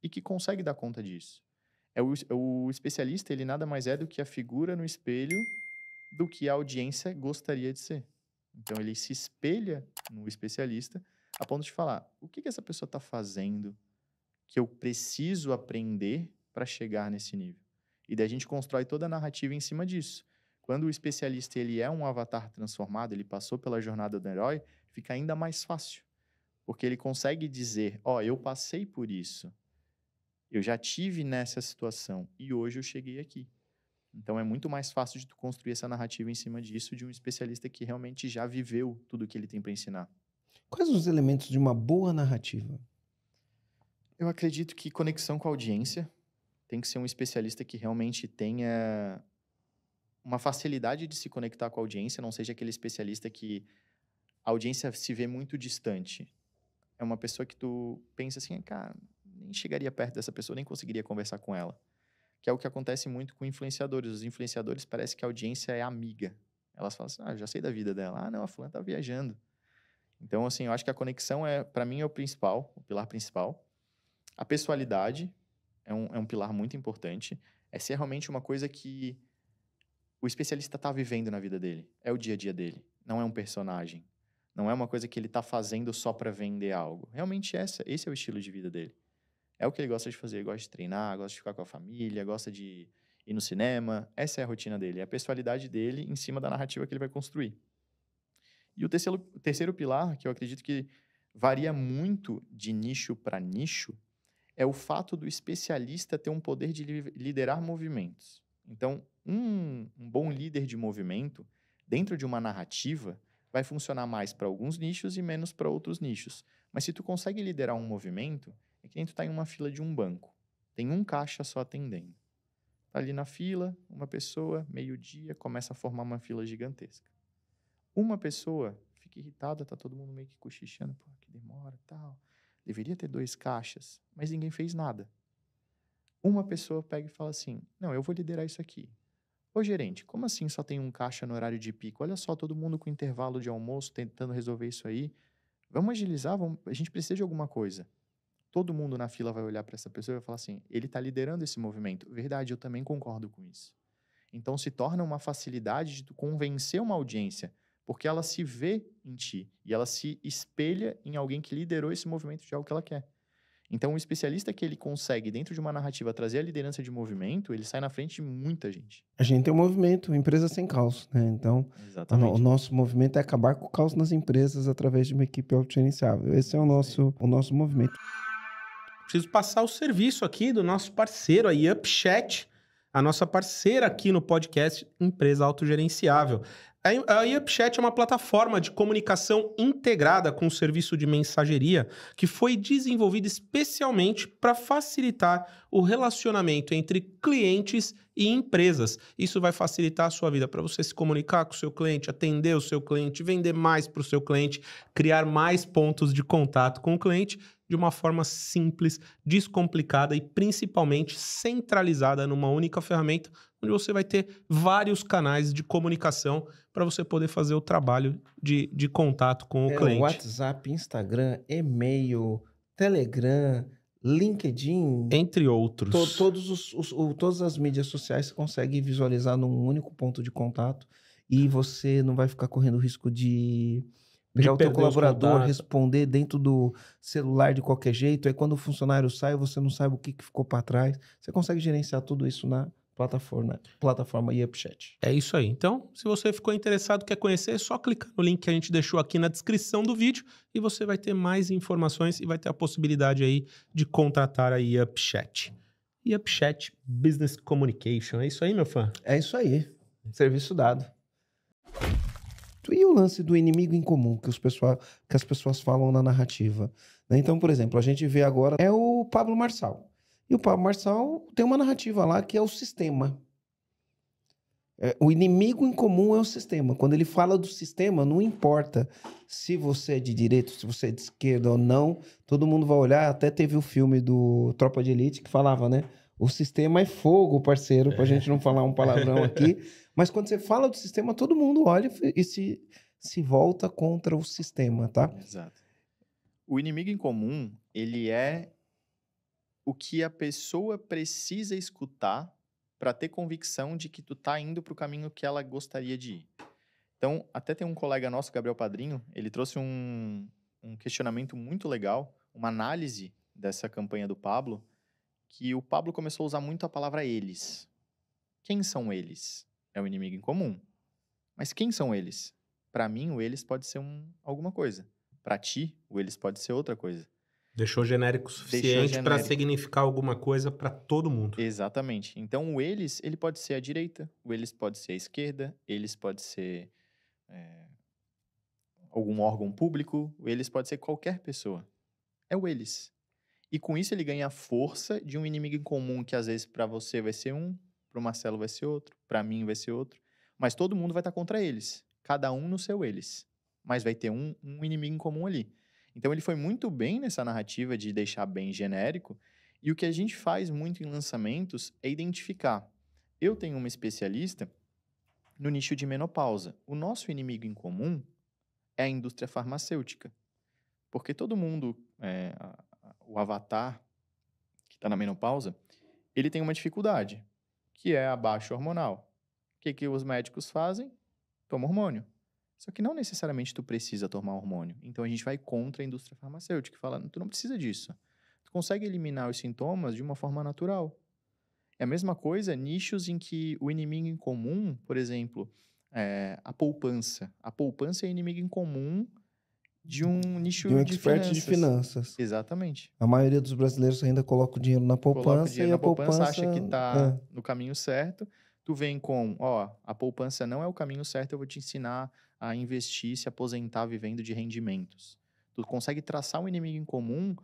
e que consegue dar conta disso. É o, o especialista, ele nada mais é do que a figura no espelho do que a audiência gostaria de ser. Então ele se espelha no especialista a ponto de falar: o que, que essa pessoa está fazendo que eu preciso aprender para chegar nesse nível? E daí a gente constrói toda a narrativa em cima disso. Quando o especialista ele é um avatar transformado, ele passou pela jornada do herói, fica ainda mais fácil. Porque ele consegue dizer, ó, oh, eu passei por isso. Eu já tive nessa situação e hoje eu cheguei aqui. Então é muito mais fácil de tu construir essa narrativa em cima disso de um especialista que realmente já viveu tudo o que ele tem para ensinar. Quais os elementos de uma boa narrativa? Eu acredito que conexão com a audiência tem que ser um especialista que realmente tenha uma facilidade de se conectar com a audiência, não seja aquele especialista que a audiência se vê muito distante. É uma pessoa que tu pensa assim, cara, nem chegaria perto dessa pessoa, nem conseguiria conversar com ela. Que é o que acontece muito com influenciadores. Os influenciadores parece que a audiência é amiga. Elas falam assim, ah, já sei da vida dela. Ah, não, a fulana tá viajando. Então, assim, eu acho que a conexão é, para mim, é o principal, o pilar principal. A pessoalidade é um, é um pilar muito importante. É ser realmente uma coisa que o especialista está vivendo na vida dele. É o dia a dia dele. Não é um personagem. Não é uma coisa que ele está fazendo só para vender algo. Realmente essa, esse é o estilo de vida dele. É o que ele gosta de fazer. Ele gosta de treinar, gosta de ficar com a família, gosta de ir no cinema. Essa é a rotina dele. É a pessoalidade dele em cima da narrativa que ele vai construir. E o terceiro, o terceiro pilar, que eu acredito que varia muito de nicho para nicho, é o fato do especialista ter um poder de liderar movimentos. Então, um, um bom líder de movimento, dentro de uma narrativa, vai funcionar mais para alguns nichos e menos para outros nichos. Mas se tu consegue liderar um movimento, é que nem tu está em uma fila de um banco. Tem um caixa só atendendo. Tá ali na fila, uma pessoa, meio-dia, começa a formar uma fila gigantesca. Uma pessoa fica irritada, tá todo mundo meio que cochichando, pô, que demora, tal. Deveria ter dois caixas, mas ninguém fez nada. Uma pessoa pega e fala assim: "Não, eu vou liderar isso aqui. Ô gerente, como assim só tem um caixa no horário de pico? Olha só, todo mundo com intervalo de almoço tentando resolver isso aí. Vamos agilizar, vamos... a gente precisa de alguma coisa. Todo mundo na fila vai olhar para essa pessoa e vai falar assim: ele está liderando esse movimento. Verdade, eu também concordo com isso. Então se torna uma facilidade de tu convencer uma audiência, porque ela se vê em ti e ela se espelha em alguém que liderou esse movimento de algo que ela quer. Então, o especialista que ele consegue, dentro de uma narrativa, trazer a liderança de movimento, ele sai na frente de muita gente. A gente tem um movimento, empresa sem caos, né? Então, Exatamente. o nosso movimento é acabar com o caos nas empresas através de uma equipe autogerenciável. Esse é o nosso, o nosso movimento. Preciso passar o serviço aqui do nosso parceiro, aí Upchat a nossa parceira aqui no podcast Empresa Autogerenciável. A Upchat é uma plataforma de comunicação integrada com o serviço de mensageria que foi desenvolvida especialmente para facilitar o relacionamento entre clientes e empresas. Isso vai facilitar a sua vida para você se comunicar com o seu cliente, atender o seu cliente, vender mais para o seu cliente, criar mais pontos de contato com o cliente de uma forma simples, descomplicada e principalmente centralizada numa única ferramenta, onde você vai ter vários canais de comunicação para você poder fazer o trabalho de, de contato com o é, cliente. WhatsApp, Instagram, e-mail, Telegram, LinkedIn. Entre outros. To, todos os, os, o, todas as mídias sociais você consegue visualizar num único ponto de contato e você não vai ficar correndo risco de pegar o teu colaborador, responder dentro do celular de qualquer jeito. Aí quando o funcionário sai, você não sabe o que, que ficou para trás. Você consegue gerenciar tudo isso na, plataforma, plataforma e Upchat. É isso aí. Então, se você ficou interessado, quer conhecer, é só clicar no link que a gente deixou aqui na descrição do vídeo e você vai ter mais informações e vai ter a possibilidade aí de contratar a Upchat. Upchat Business Communication. É isso aí, meu fã? É isso aí. Serviço dado. E o lance do inimigo em comum que, os pessoal, que as pessoas falam na narrativa? Né? Então, por exemplo, a gente vê agora é o Pablo Marçal. E o Pablo Marçal tem uma narrativa lá que é o sistema. É, o inimigo em comum é o sistema. Quando ele fala do sistema, não importa se você é de direita, se você é de esquerda ou não, todo mundo vai olhar. Até teve o um filme do Tropa de Elite que falava, né? O sistema é fogo, parceiro, pra é. gente não falar um palavrão aqui. Mas quando você fala do sistema, todo mundo olha e se, se volta contra o sistema, tá? Exato. O inimigo em comum, ele é o que a pessoa precisa escutar para ter convicção de que tu tá indo para o caminho que ela gostaria de ir. Então, até tem um colega nosso, Gabriel Padrinho, ele trouxe um, um questionamento muito legal, uma análise dessa campanha do Pablo, que o Pablo começou a usar muito a palavra eles. Quem são eles? É o um inimigo em comum. Mas quem são eles? Para mim, o eles pode ser um, alguma coisa. Para ti, o eles pode ser outra coisa. Deixou genérico o suficiente para significar alguma coisa para todo mundo. Exatamente. Então, o eles, ele pode ser a direita, o eles pode ser a esquerda, eles pode ser é, algum órgão público, o eles pode ser qualquer pessoa. É o eles. E com isso ele ganha a força de um inimigo em comum que às vezes para você vai ser um, para o Marcelo vai ser outro, para mim vai ser outro, mas todo mundo vai estar tá contra eles, cada um no seu eles. Mas vai ter um, um inimigo em comum ali. Então ele foi muito bem nessa narrativa de deixar bem genérico. E o que a gente faz muito em lançamentos é identificar. Eu tenho uma especialista no nicho de menopausa. O nosso inimigo em comum é a indústria farmacêutica. Porque todo mundo, é, o avatar que está na menopausa, ele tem uma dificuldade, que é a baixa hormonal. O que, que os médicos fazem? Toma hormônio. Só que não necessariamente tu precisa tomar hormônio. Então a gente vai contra a indústria farmacêutica, falando, tu não precisa disso. Tu consegue eliminar os sintomas de uma forma natural. É a mesma coisa nichos em que o inimigo em comum, por exemplo, é a poupança. A poupança é inimigo em comum de um nicho de, um de finanças. de finanças. Exatamente. A maioria dos brasileiros ainda coloca o dinheiro na poupança a dinheiro e na poupança, poupança acha que está é. no caminho certo. Tu vem com, ó, a poupança não é o caminho certo, eu vou te ensinar a investir, se aposentar vivendo de rendimentos. Tu consegue traçar um inimigo em comum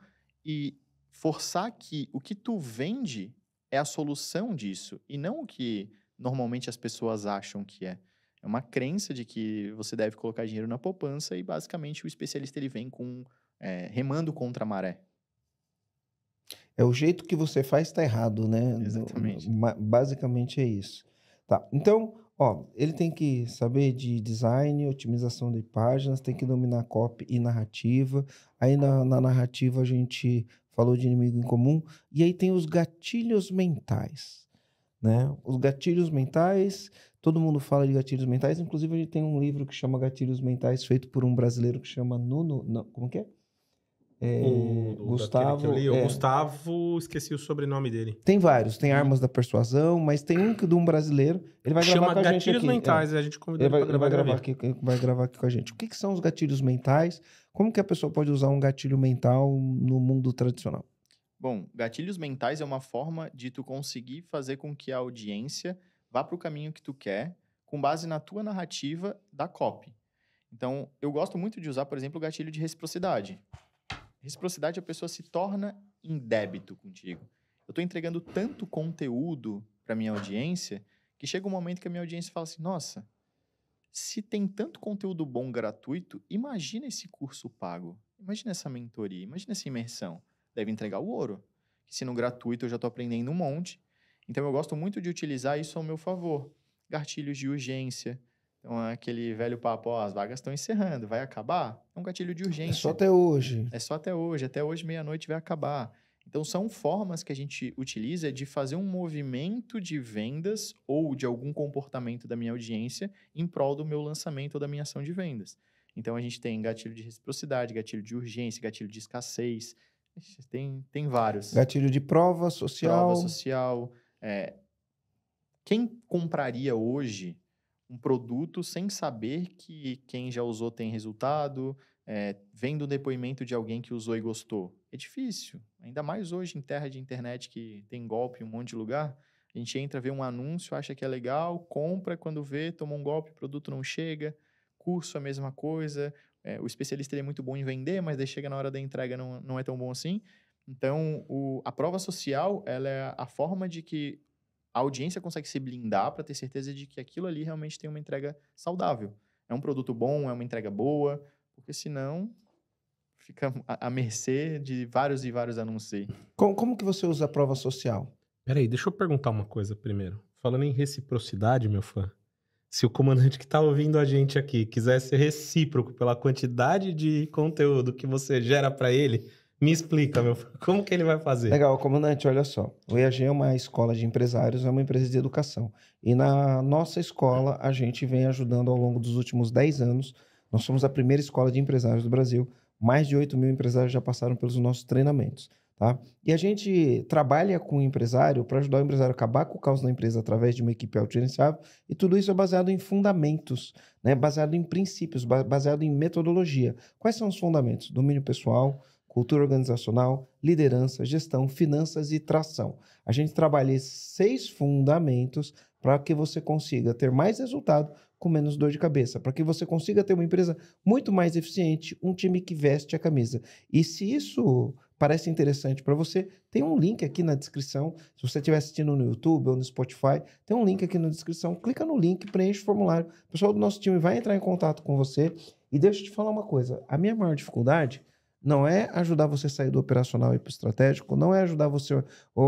e forçar que o que tu vende é a solução disso e não o que normalmente as pessoas acham que é. É uma crença de que você deve colocar dinheiro na poupança e basicamente o especialista ele vem com é, remando contra a maré. É o jeito que você faz está errado, né? Exatamente. Basicamente é isso. Tá. Então, Ó, ele tem que saber de design, otimização de páginas, tem que dominar copy e narrativa. Aí na, na narrativa a gente falou de inimigo em comum. E aí tem os gatilhos mentais, né? Os gatilhos mentais, todo mundo fala de gatilhos mentais. Inclusive, a gente tem um livro que chama Gatilhos Mentais, feito por um brasileiro que chama Nuno... Não, como que é? É, o, Gustavo. Li, é, Gustavo, esqueci o sobrenome dele. Tem vários, tem hum. Armas da Persuasão, mas tem um de um brasileiro. Ele vai Chama gravar com a gente. Chama Gatilhos mentais, é. a gente convidou ele. Vai, ele, ele vai, gravar aqui, vai gravar aqui com a gente. O que, que, são os gatilhos mentais? Como que a pessoa pode usar um gatilho mental no mundo tradicional? Bom, gatilhos mentais é uma forma de tu conseguir fazer com que a audiência vá para o caminho que tu quer, com base na tua narrativa da copy. Então, eu gosto muito de usar, por exemplo, o gatilho de reciprocidade. Reciprocidade, a pessoa se torna em débito contigo. Eu estou entregando tanto conteúdo para minha audiência que chega um momento que a minha audiência fala assim: nossa, se tem tanto conteúdo bom gratuito, imagina esse curso pago, imagina essa mentoria, imagina essa imersão. Deve entregar o ouro. se não gratuito eu já estou aprendendo um monte. Então eu gosto muito de utilizar isso ao meu favor. Gartilhos de urgência, então, é aquele velho papo, ó, as vagas estão encerrando, vai acabar? É um gatilho de urgência. É só até hoje. É só até hoje. Até hoje, meia-noite, vai acabar. Então, são formas que a gente utiliza de fazer um movimento de vendas ou de algum comportamento da minha audiência em prol do meu lançamento ou da minha ação de vendas. Então, a gente tem gatilho de reciprocidade, gatilho de urgência, gatilho de escassez, tem, tem vários. Gatilho de prova social. Prova social. É, quem compraria hoje um produto sem saber que quem já usou tem resultado, é, vendo o depoimento de alguém que usou e gostou. É difícil, ainda mais hoje em terra de internet que tem golpe em um monte de lugar. A gente entra, vê um anúncio, acha que é legal, compra, quando vê, toma um golpe, o produto não chega. Curso, a mesma coisa. É, o especialista é muito bom em vender, mas daí chega na hora da entrega, não, não é tão bom assim. Então, o, a prova social ela é a forma de que a audiência consegue se blindar para ter certeza de que aquilo ali realmente tem uma entrega saudável. É um produto bom, é uma entrega boa, porque senão fica à mercê de vários e vários anúncios. Como, como que você usa a prova social? Peraí, deixa eu perguntar uma coisa primeiro. Falando em reciprocidade, meu fã, se o comandante que está ouvindo a gente aqui quiser ser recíproco pela quantidade de conteúdo que você gera para ele, me explica, meu, como que ele vai fazer? Legal, comandante, olha só. O IAG é uma escola de empresários, é uma empresa de educação. E na nossa escola, a gente vem ajudando ao longo dos últimos 10 anos. Nós somos a primeira escola de empresários do Brasil. Mais de 8 mil empresários já passaram pelos nossos treinamentos. Tá? E a gente trabalha com o empresário para ajudar o empresário a acabar com o caos na empresa através de uma equipe autogerenciável, e tudo isso é baseado em fundamentos, né? baseado em princípios, baseado em metodologia. Quais são os fundamentos? Domínio pessoal, cultura organizacional, liderança, gestão, finanças e tração. A gente trabalha seis fundamentos para que você consiga ter mais resultado com menos dor de cabeça, para que você consiga ter uma empresa muito mais eficiente, um time que veste a camisa. E se isso parece interessante para você, tem um link aqui na descrição. Se você estiver assistindo no YouTube ou no Spotify, tem um link aqui na descrição. Clica no link, preenche o formulário. O pessoal do nosso time vai entrar em contato com você. E deixa eu te falar uma coisa: a minha maior dificuldade não é ajudar você a sair do operacional e para o estratégico, não é ajudar você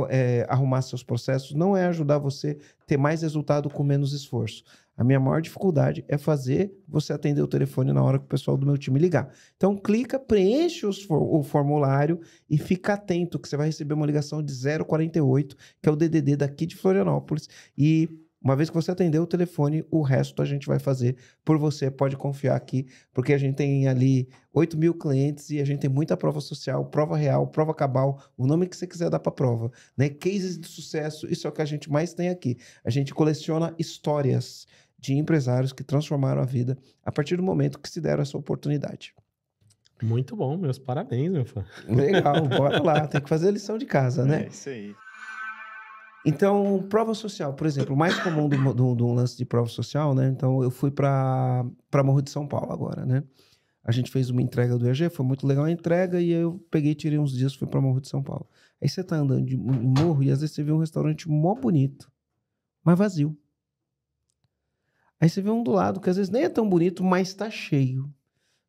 é, arrumar seus processos, não é ajudar você ter mais resultado com menos esforço. A minha maior dificuldade é fazer você atender o telefone na hora que o pessoal do meu time ligar. Então, clica, preenche o formulário e fica atento que você vai receber uma ligação de 048, que é o DDD daqui de Florianópolis. E uma vez que você atender o telefone, o resto a gente vai fazer por você. Pode confiar aqui, porque a gente tem ali 8 mil clientes e a gente tem muita prova social, prova real, prova cabal, o nome que você quiser dar para prova. Né? Cases de sucesso, isso é o que a gente mais tem aqui. A gente coleciona histórias de empresários que transformaram a vida a partir do momento que se deram essa oportunidade. Muito bom, meus parabéns, meu fã. Legal, bora lá, tem que fazer a lição de casa, né? É isso aí. Então, prova social, por exemplo, o mais comum do, do, do, lance de prova social, né? Então, eu fui para Morro de São Paulo agora, né? A gente fez uma entrega do EG, foi muito legal a entrega, e eu peguei, tirei uns dias, fui para Morro de São Paulo. Aí você tá andando de morro e às vezes você vê um restaurante mó bonito, mas vazio. Aí você vê um do lado que às vezes nem é tão bonito, mas tá cheio,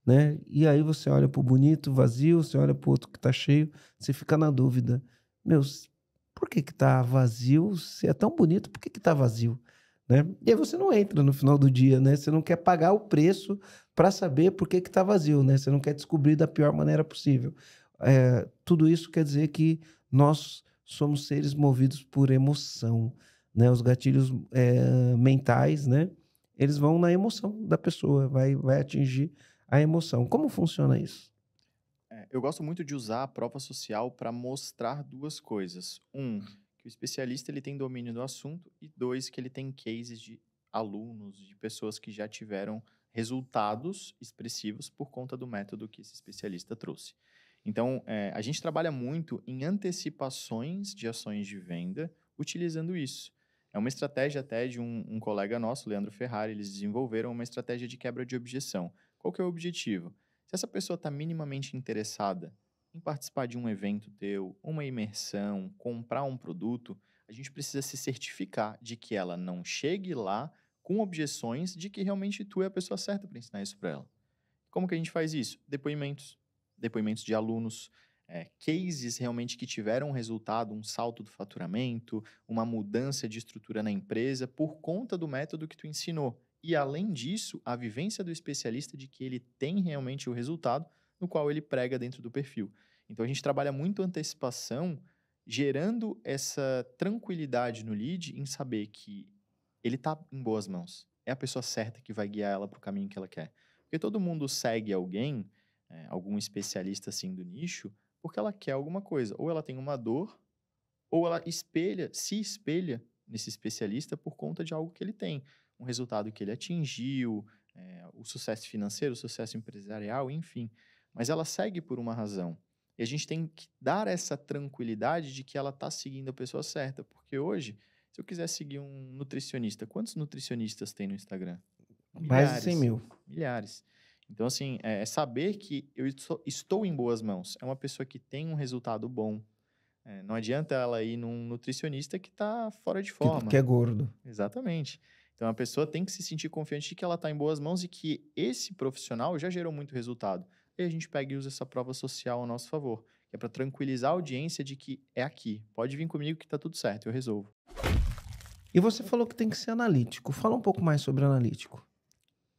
né? E aí você olha pro bonito, vazio, você olha pro outro que tá cheio, você fica na dúvida. Meus, por que está vazio? Se é tão bonito, por que está vazio? Né? E aí você não entra no final do dia, né? Você não quer pagar o preço para saber por que está vazio, né? Você não quer descobrir da pior maneira possível. É, tudo isso quer dizer que nós somos seres movidos por emoção, né? Os gatilhos é, mentais, né? Eles vão na emoção da pessoa, vai, vai atingir a emoção. Como funciona isso? É, eu gosto muito de usar a prova social para mostrar duas coisas. Um, uhum. que o especialista ele tem domínio do assunto, e dois, que ele tem cases de alunos, de pessoas que já tiveram resultados expressivos por conta do método que esse especialista trouxe. Então, é, a gente trabalha muito em antecipações de ações de venda utilizando isso. É uma estratégia até de um, um colega nosso, Leandro Ferrari, eles desenvolveram uma estratégia de quebra de objeção. Qual que é o objetivo? Se essa pessoa está minimamente interessada em participar de um evento teu, uma imersão, comprar um produto, a gente precisa se certificar de que ela não chegue lá com objeções de que realmente tu é a pessoa certa para ensinar isso para ela. Como que a gente faz isso? Depoimentos. Depoimentos de alunos, é, cases realmente que tiveram um resultado, um salto do faturamento, uma mudança de estrutura na empresa por conta do método que tu ensinou e, além disso, a vivência do especialista de que ele tem realmente o resultado no qual ele prega dentro do perfil. Então, a gente trabalha muito antecipação, gerando essa tranquilidade no lead em saber que ele está em boas mãos. É a pessoa certa que vai guiar ela para o caminho que ela quer. Porque todo mundo segue alguém, é, algum especialista assim do nicho, porque ela quer alguma coisa. Ou ela tem uma dor, ou ela espelha, se espelha nesse especialista por conta de algo que ele tem um resultado que ele atingiu, é, o sucesso financeiro, o sucesso empresarial, enfim. Mas ela segue por uma razão. E a gente tem que dar essa tranquilidade de que ela está seguindo a pessoa certa. Porque hoje, se eu quiser seguir um nutricionista, quantos nutricionistas tem no Instagram? Milhares, Mais de 100 mil. Milhares. Então, assim, é, é saber que eu estou em boas mãos. É uma pessoa que tem um resultado bom. É, não adianta ela ir num nutricionista que está fora de forma. Que, que é gordo. Exatamente. Então a pessoa tem que se sentir confiante de que ela está em boas mãos e que esse profissional já gerou muito resultado. E a gente pega e usa essa prova social ao nosso favor, que é para tranquilizar a audiência de que é aqui, pode vir comigo que está tudo certo, eu resolvo. E você falou que tem que ser analítico. Fala um pouco mais sobre analítico.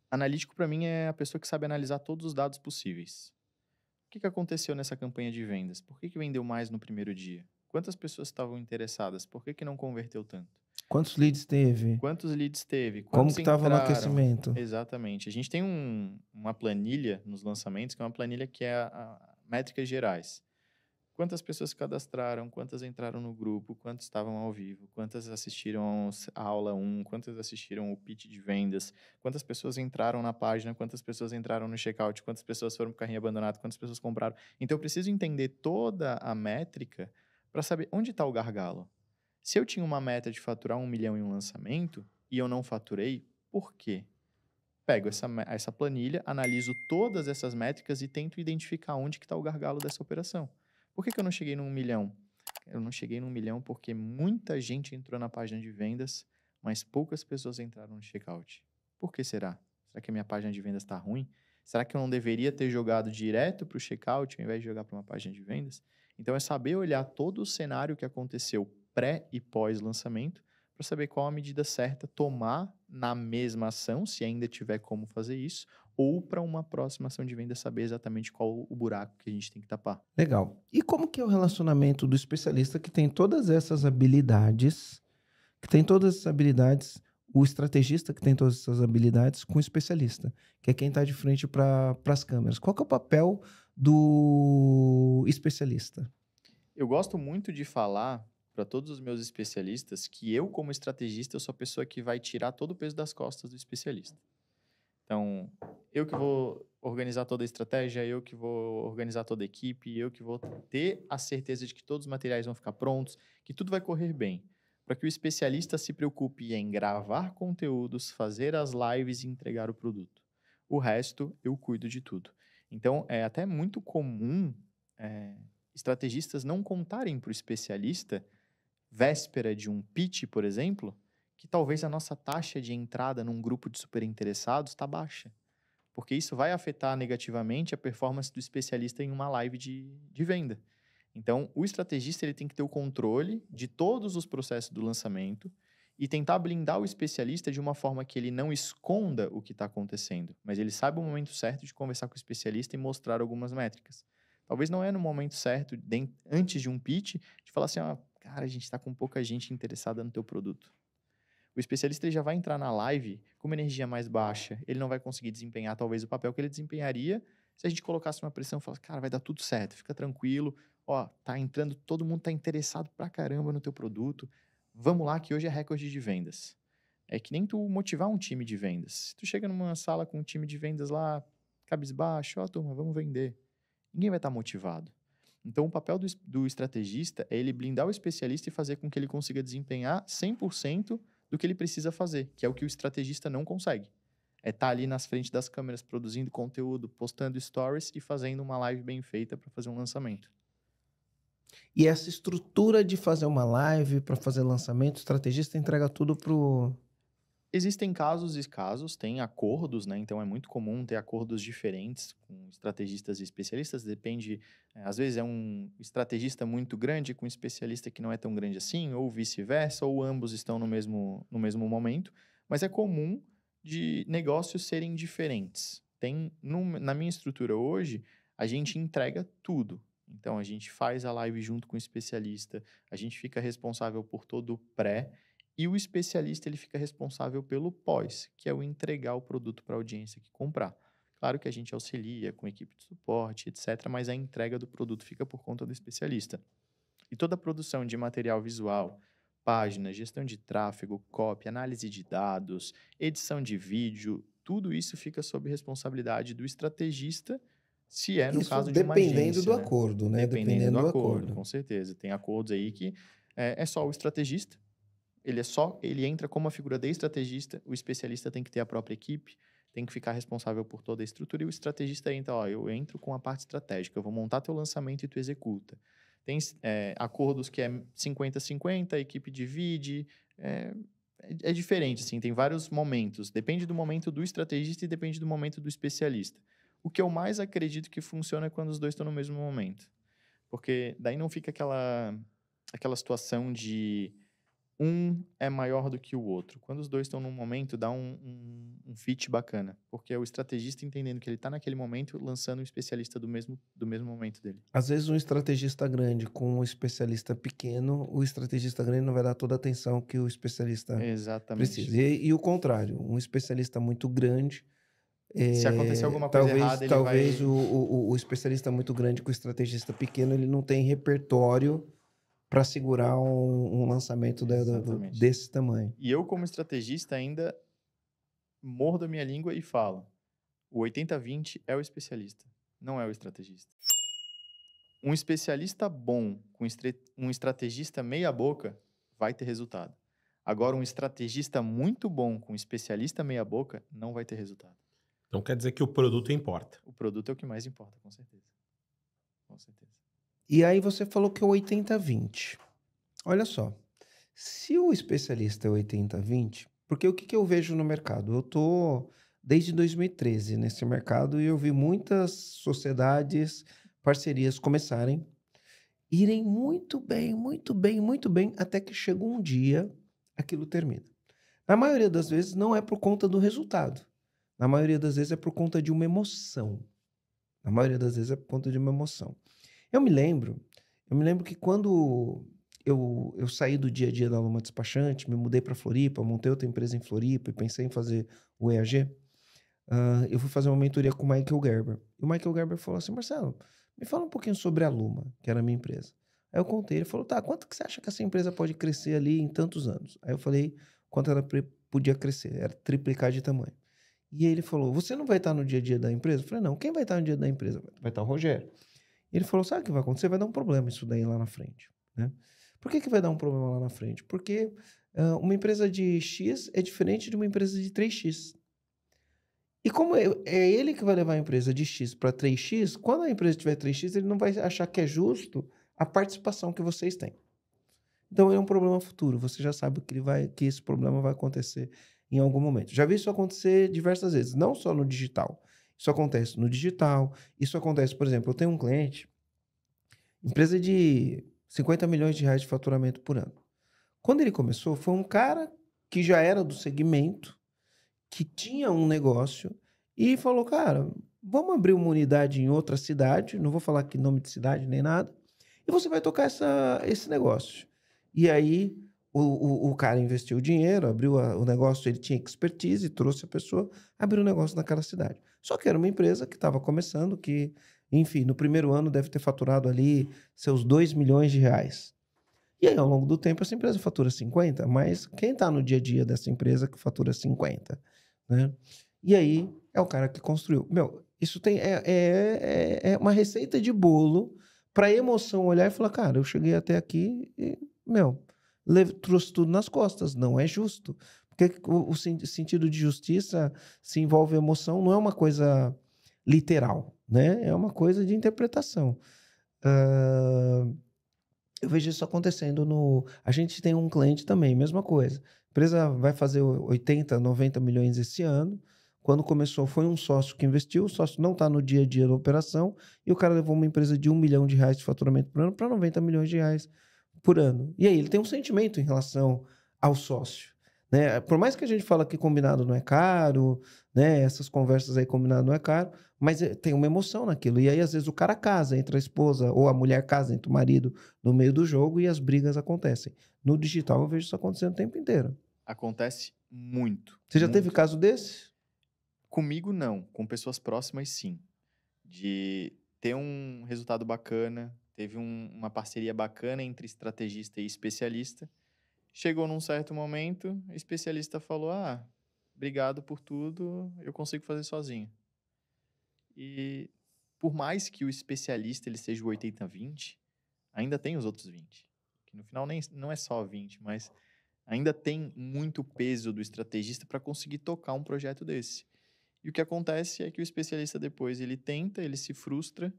Analítico para mim é a pessoa que sabe analisar todos os dados possíveis. O que, que aconteceu nessa campanha de vendas? Por que, que vendeu mais no primeiro dia? Quantas pessoas estavam interessadas? Por que, que não converteu tanto? Quantos leads teve? Quantos leads teve? Quantos Como que estava no aquecimento? Exatamente. A gente tem um, uma planilha nos lançamentos, que é uma planilha que é a, a métricas gerais. Quantas pessoas cadastraram, quantas entraram no grupo, quantas estavam ao vivo, quantas assistiram a aula 1, quantas assistiram o pitch de vendas, quantas pessoas entraram na página, quantas pessoas entraram no checkout, quantas pessoas foram para o carrinho abandonado, quantas pessoas compraram. Então, eu preciso entender toda a métrica para saber onde está o gargalo. Se eu tinha uma meta de faturar um milhão em um lançamento e eu não faturei, por quê? Pego essa, essa planilha, analiso todas essas métricas e tento identificar onde que está o gargalo dessa operação. Por que, que eu não cheguei num milhão? Eu não cheguei num milhão porque muita gente entrou na página de vendas, mas poucas pessoas entraram no checkout. Por que será? Será que a minha página de vendas está ruim? Será que eu não deveria ter jogado direto para o checkout ao invés de jogar para uma página de vendas? Então é saber olhar todo o cenário que aconteceu pré e pós-lançamento, para saber qual a medida certa tomar na mesma ação, se ainda tiver como fazer isso, ou para uma próxima ação de venda saber exatamente qual o buraco que a gente tem que tapar. Legal. E como que é o relacionamento do especialista que tem todas essas habilidades, que tem todas essas habilidades, o estrategista que tem todas essas habilidades com o especialista, que é quem está de frente para as câmeras. Qual que é o papel do especialista? Eu gosto muito de falar para todos os meus especialistas que eu, como estrategista, eu sou a pessoa que vai tirar todo o peso das costas do especialista. Então, eu que vou organizar toda a estratégia, eu que vou organizar toda a equipe, eu que vou ter a certeza de que todos os materiais vão ficar prontos, que tudo vai correr bem. Para que o especialista se preocupe em gravar conteúdos, fazer as lives e entregar o produto. O resto, eu cuido de tudo. Então, é até muito comum é, estrategistas não contarem para o especialista véspera de um pitch, por exemplo, que talvez a nossa taxa de entrada num grupo de super interessados está baixa. Porque isso vai afetar negativamente a performance do especialista em uma live de, de venda. Então, o estrategista ele tem que ter o controle de todos os processos do lançamento e tentar blindar o especialista de uma forma que ele não esconda o que está acontecendo, mas ele sabe o momento certo de conversar com o especialista e mostrar algumas métricas. Talvez não é no momento certo, antes de um pitch, de falar assim, ah, cara, a gente está com pouca gente interessada no teu produto. O especialista já vai entrar na live com uma energia mais baixa, ele não vai conseguir desempenhar talvez o papel que ele desempenharia se a gente colocasse uma pressão e falasse, cara, vai dar tudo certo, fica tranquilo, ó, tá entrando, todo mundo tá interessado pra caramba no teu produto, vamos lá que hoje é recorde de vendas. É que nem tu motivar um time de vendas. Se tu chega numa sala com um time de vendas lá, cabisbaixo, ó, turma, vamos vender. Ninguém vai estar tá motivado. Então, o papel do, do estrategista é ele blindar o especialista e fazer com que ele consiga desempenhar 100% do que ele precisa fazer, que é o que o estrategista não consegue. É estar tá ali nas frente das câmeras produzindo conteúdo, postando stories e fazendo uma live bem feita para fazer um lançamento. E essa estrutura de fazer uma live para fazer lançamento, o estrategista entrega tudo pro Existem casos e casos, tem acordos, né? Então é muito comum ter acordos diferentes com estrategistas e especialistas. Depende, eh, às vezes é um estrategista muito grande com um especialista que não é tão grande assim, ou vice-versa, ou ambos estão no mesmo, no mesmo momento. Mas é comum de negócios serem diferentes. Tem num, na minha estrutura hoje, a gente entrega tudo. Então a gente faz a live junto com o especialista, a gente fica responsável por todo o pré e o especialista ele fica responsável pelo pós, que é o entregar o produto para a audiência que comprar. Claro que a gente auxilia com equipe de suporte, etc., mas a entrega do produto fica por conta do especialista. E toda a produção de material visual, páginas, gestão de tráfego, copy, análise de dados, edição de vídeo, tudo isso fica sob responsabilidade do estrategista, se é no isso caso de uma agência. Dependendo do né? acordo, né? Dependendo, dependendo do, do acordo, acordo, com certeza. Tem acordos aí que é, é só o estrategista ele é só, ele entra como a figura de estrategista, o especialista tem que ter a própria equipe, tem que ficar responsável por toda a estrutura e o estrategista entra, ó, eu entro com a parte estratégica, eu vou montar teu lançamento e tu executa. Tem é, acordos que é 50-50, a equipe divide, é, é diferente, assim, tem vários momentos. Depende do momento do estrategista e depende do momento do especialista. O que eu mais acredito que funciona é quando os dois estão no mesmo momento. Porque daí não fica aquela, aquela situação de um é maior do que o outro. Quando os dois estão num momento, dá um, um, um fit bacana. Porque é o estrategista entendendo que ele está naquele momento, lançando um especialista do mesmo, do mesmo momento dele. Às vezes, um estrategista grande com um especialista pequeno, o estrategista grande não vai dar toda a atenção que o especialista Exatamente. precisa. E, e o contrário, um especialista muito grande. É, Se acontecer alguma coisa talvez, errada, ele Talvez vai... o, o, o especialista muito grande com o estrategista pequeno, ele não tem repertório para segurar um, um lançamento da, desse tamanho. E eu, como estrategista, ainda mordo a minha língua e falo: o 80-20 é o especialista, não é o estrategista. Um especialista bom com um estrategista meia-boca vai ter resultado. Agora, um estrategista muito bom com um especialista meia-boca não vai ter resultado. Então quer dizer que o produto importa. O produto é o que mais importa, com certeza. Com certeza. E aí você falou que é 80-20. Olha só, se o especialista é 80-20, porque o que, que eu vejo no mercado? Eu tô desde 2013 nesse mercado e eu vi muitas sociedades, parcerias começarem, irem muito bem, muito bem, muito bem, até que chega um dia, aquilo termina. Na maioria das vezes não é por conta do resultado. Na maioria das vezes é por conta de uma emoção. Na maioria das vezes é por conta de uma emoção. Eu me lembro, eu me lembro que quando eu, eu saí do dia a dia da Luma Despachante, me mudei para Floripa, montei outra empresa em Floripa e pensei em fazer o EAG, uh, eu fui fazer uma mentoria com o Michael Gerber. E o Michael Gerber falou assim, Marcelo, me fala um pouquinho sobre a Luma, que era a minha empresa. Aí eu contei, ele falou, tá, quanto que você acha que essa empresa pode crescer ali em tantos anos? Aí eu falei quanto ela podia crescer, era triplicar de tamanho. E ele falou, você não vai estar no dia a dia da empresa? Eu falei, não, quem vai estar no dia da empresa? Vai estar o Rogério. Ele falou: sabe o que vai acontecer? Vai dar um problema isso daí lá na frente. Né? Por que, que vai dar um problema lá na frente? Porque uh, uma empresa de X é diferente de uma empresa de 3X. E como é, é ele que vai levar a empresa de X para 3X, quando a empresa tiver 3X, ele não vai achar que é justo a participação que vocês têm. Então é um problema futuro. Você já sabe que, ele vai, que esse problema vai acontecer em algum momento. Já vi isso acontecer diversas vezes, não só no digital, isso acontece no digital. Isso acontece, por exemplo, eu tenho um cliente, empresa de 50 milhões de reais de faturamento por ano. Quando ele começou, foi um cara que já era do segmento, que tinha um negócio e falou: cara, vamos abrir uma unidade em outra cidade, não vou falar que nome de cidade nem nada, e você vai tocar essa, esse negócio. E aí o, o, o cara investiu dinheiro, abriu a, o negócio, ele tinha expertise, trouxe a pessoa, abriu o negócio naquela cidade. Só que era uma empresa que estava começando, que, enfim, no primeiro ano deve ter faturado ali seus 2 milhões de reais. E aí, ao longo do tempo, essa empresa fatura 50, mas quem está no dia a dia dessa empresa que fatura 50? Né? E aí é o cara que construiu. Meu, isso tem é, é, é, é uma receita de bolo para emoção olhar e falar, cara, eu cheguei até aqui e, meu, trouxe tudo nas costas. Não é justo. Porque é o, sentido de justiça se envolve emoção, não é uma coisa literal, né? É uma coisa de interpretação. Uh, eu vejo isso acontecendo no. A gente tem um cliente também, mesma coisa. A empresa vai fazer 80, 90 milhões esse ano. Quando começou, foi um sócio que investiu, o sócio não está no dia a dia da operação, e o cara levou uma empresa de 1 milhão de reais de faturamento por ano para 90 milhões de reais por ano. E aí ele tem um sentimento em relação ao sócio. Né? Por mais que a gente fala que combinado não é caro, né? essas conversas aí combinado não é caro, mas eh, tem uma emoção naquilo. E aí, às vezes, o cara casa entre a esposa ou a mulher casa entre o marido no meio do jogo e as brigas acontecem. No digital, eu vejo isso acontecendo o tempo inteiro. Acontece muito. Você já muito. teve caso desse? Comigo, não. Com pessoas próximas, sim. De ter um resultado bacana, teve um, uma parceria bacana entre estrategista e especialista. Chegou num certo momento, o especialista falou: Ah, obrigado por tudo, eu consigo fazer sozinho. E por mais que o especialista ele seja o 80-20, ainda tem os outros 20. Que no final nem, não é só 20, mas ainda tem muito peso do estrategista para conseguir tocar um projeto desse. E o que acontece é que o especialista depois ele tenta, ele se frustra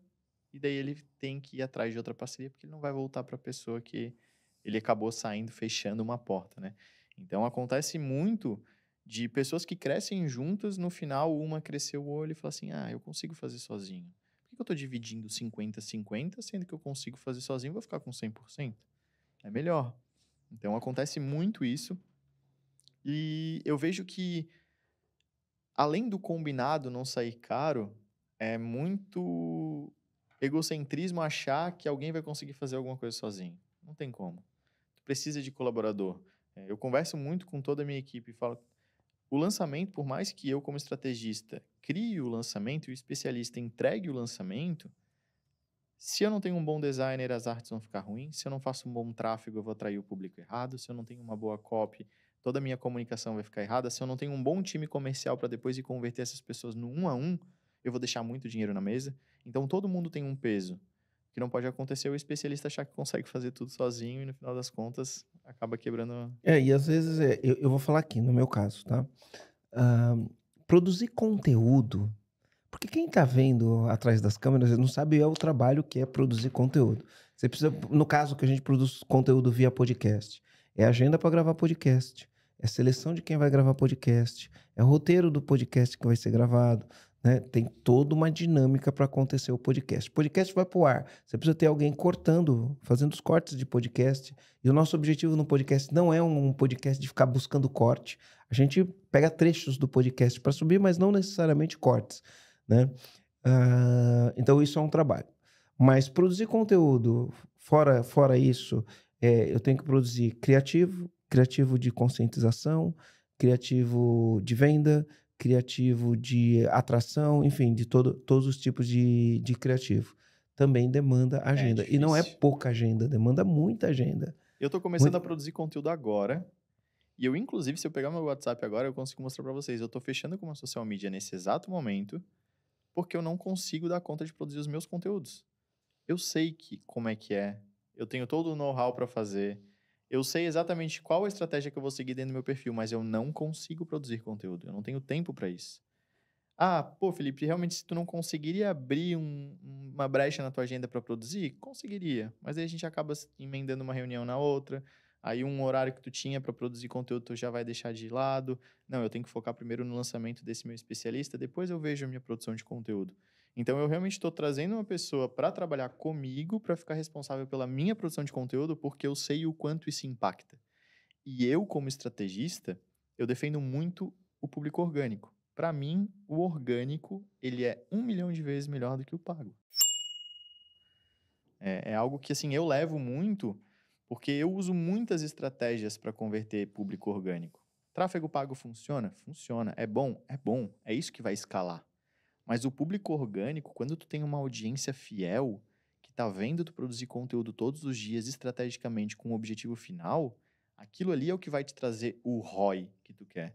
e daí ele tem que ir atrás de outra parceria, porque ele não vai voltar para a pessoa que ele acabou saindo, fechando uma porta, né? Então acontece muito de pessoas que crescem juntas, no final uma cresceu o olho e fala assim: ah, eu consigo fazer sozinho. Por que, eu estou dividindo 50-50, sendo que eu consigo fazer sozinho, vou ficar com 100%? É melhor. Então acontece muito isso. E eu vejo que, além do combinado não sair caro, é muito egocentrismo achar que alguém vai conseguir fazer alguma coisa sozinho. Não tem como. Tu precisa de colaborador. É, eu converso muito com toda a minha equipe e falo: o lançamento, por mais que eu, como estrategista, crie o lançamento e o especialista entregue o lançamento, se eu não tenho um bom designer, as artes vão ficar ruins. Se eu não faço um bom tráfego, eu vou atrair o público errado. Se eu não tenho uma boa copy, toda a minha comunicação vai ficar errada. Se eu não tenho um bom time comercial para depois de converter essas pessoas no um a um, eu vou deixar muito dinheiro na mesa. Então todo mundo tem um peso. O que não pode acontecer é o especialista achar que consegue fazer tudo sozinho e no final das contas acaba quebrando. É, e às vezes, é, eu, eu, vou falar aqui no meu caso, tá? Uh, produzir conteúdo. Porque quem tá vendo atrás das câmeras não sabe é o trabalho que é produzir conteúdo. Você precisa, no caso que a gente produz conteúdo via podcast, é agenda para gravar podcast, é seleção de quem vai gravar podcast, é roteiro do podcast que vai ser gravado, né? Tem toda uma dinâmica para acontecer o podcast. O podcast vai para o ar. Você precisa ter alguém cortando, fazendo os cortes de podcast. E o nosso objetivo no podcast não é um podcast de ficar buscando corte. A gente pega trechos do podcast para subir, mas não necessariamente cortes. Né? Uh, então isso é um trabalho. Mas produzir conteúdo fora, fora isso, é, eu tenho que produzir criativo, criativo de conscientização, criativo de venda, criativo de atração, enfim, de todo, todos os tipos de, de criativo. Também demanda é agenda. É e não é pouca agenda, demanda muita agenda. Eu estou começando Muito... a produzir conteúdo agora. E eu, inclusive, se eu pegar meu WhatsApp agora, eu consigo mostrar para vocês. Eu estou fechando com uma social media nesse exato momento, porque eu não consigo dar conta de produzir os meus conteúdos. Eu sei que como é que é. Eu tenho todo o know-how para fazer eu sei exatamente qual a estratégia que eu vou seguir dentro do meu perfil, mas eu não consigo produzir conteúdo, eu não tenho tempo para isso. Ah, pô, Felipe, realmente se tu não conseguiria abrir um, uma brecha na tua agenda para produzir, conseguiria. Mas aí a gente acaba emendando uma reunião na outra, aí um horário que tu tinha para produzir conteúdo tu já vai deixar de lado. Não, eu tenho que focar primeiro no lançamento desse meu especialista, depois eu vejo a minha produção de conteúdo. Então eu realmente estou trazendo uma pessoa para trabalhar comigo, para ficar responsável pela minha produção de conteúdo, porque eu sei o quanto isso impacta. E eu, como estrategista, eu defendo muito o público orgânico. Para mim, o orgânico ele é um milhão de vezes melhor do que o pago. É, é algo que assim eu levo muito, porque eu uso muitas estratégias para converter público orgânico. Tráfego pago funciona? Funciona. É bom? É bom. É isso que vai escalar. Mas o público orgânico, quando tu tem uma audiência fiel, que tá vendo tu produzir conteúdo todos os dias estrategicamente com um objetivo final, aquilo ali é o que vai te trazer o ROI que tu quer.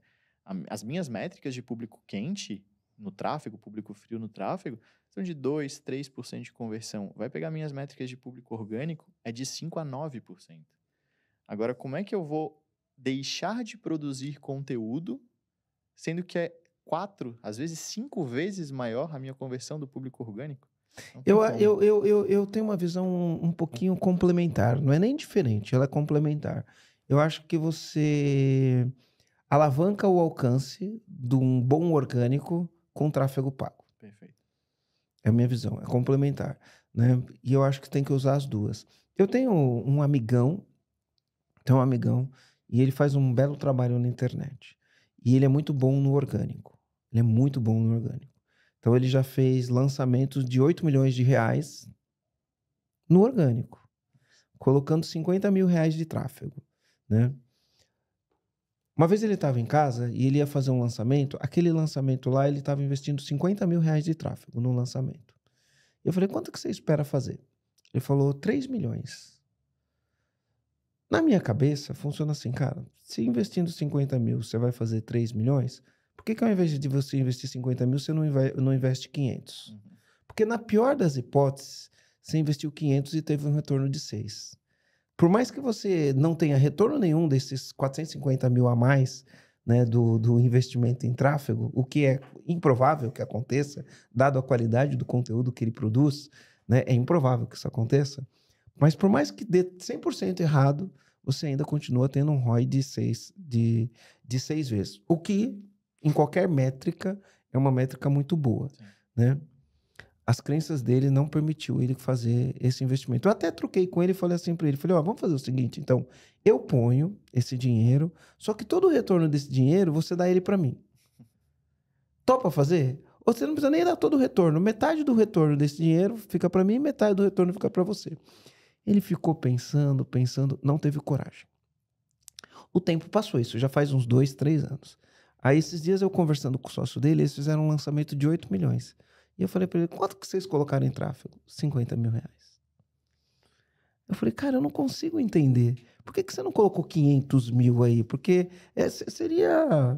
As minhas métricas de público quente no tráfego, público frio no tráfego, são de 2, 3% de conversão. Vai pegar minhas métricas de público orgânico, é de 5 a 9%. Agora, como é que eu vou deixar de produzir conteúdo, sendo que é quatro, às vezes cinco vezes maior a minha conversão do público orgânico. Eu, eu, eu, eu, eu tenho uma visão um, um pouquinho complementar, não é nem diferente, ela é complementar. Eu acho que você alavanca o alcance de um bom orgânico com tráfego pago. Perfeito. É a minha visão, é complementar. Né? E eu acho que tem que usar as duas. Eu tenho um amigão, tem um amigão, e ele faz um belo trabalho na internet. E ele é muito bom no orgânico. Ele é muito bom no orgânico. Então ele já fez lançamentos de 8 milhões de reais no orgânico, colocando 50 mil reais de tráfego, né? Uma vez ele estava em casa e ele ia fazer um lançamento, aquele lançamento lá ele estava investindo 50 mil reais de tráfego no lançamento. Eu falei, quanto que você espera fazer? Ele falou, 3 milhões. Na minha cabeça, funciona assim, cara. Se investindo 50 mil, você vai fazer 3 milhões, por que, que ao invés de você investir 50 mil, você não, não investe 500? Uhum. Porque na pior das hipóteses, você investiu 500 e teve um retorno de 6. Por mais que você não tenha retorno nenhum desses 450 mil a mais né, do, do investimento em tráfego, o que é improvável que aconteça, dado a qualidade do conteúdo que ele produz, né, é improvável que isso aconteça. Mas por mais que dê 100% errado, você ainda continua tendo um ROI de seis de, de seis vezes. O que, em qualquer métrica, é uma métrica muito boa, né? As crenças dele não permitiu ele fazer esse investimento. Eu até troquei com ele e falei assim para ele, falei, ó, vamos fazer o seguinte, então, eu ponho esse dinheiro, só que todo o retorno desse dinheiro você dá ele para mim. Topa fazer? você não precisa nem dar todo o retorno, metade do retorno desse dinheiro fica para mim, metade do retorno fica para você. Ele ficou pensando, pensando, não teve coragem. O tempo passou, isso já faz uns dois, três anos. Aí esses dias eu conversando com o sócio dele, eles fizeram um lançamento de 8 milhões. E eu falei para ele, quanto que vocês colocaram em tráfego? 50 mil reais. Eu falei, cara, eu não consigo entender. Por que, que você não colocou 500 mil aí? Porque é, seria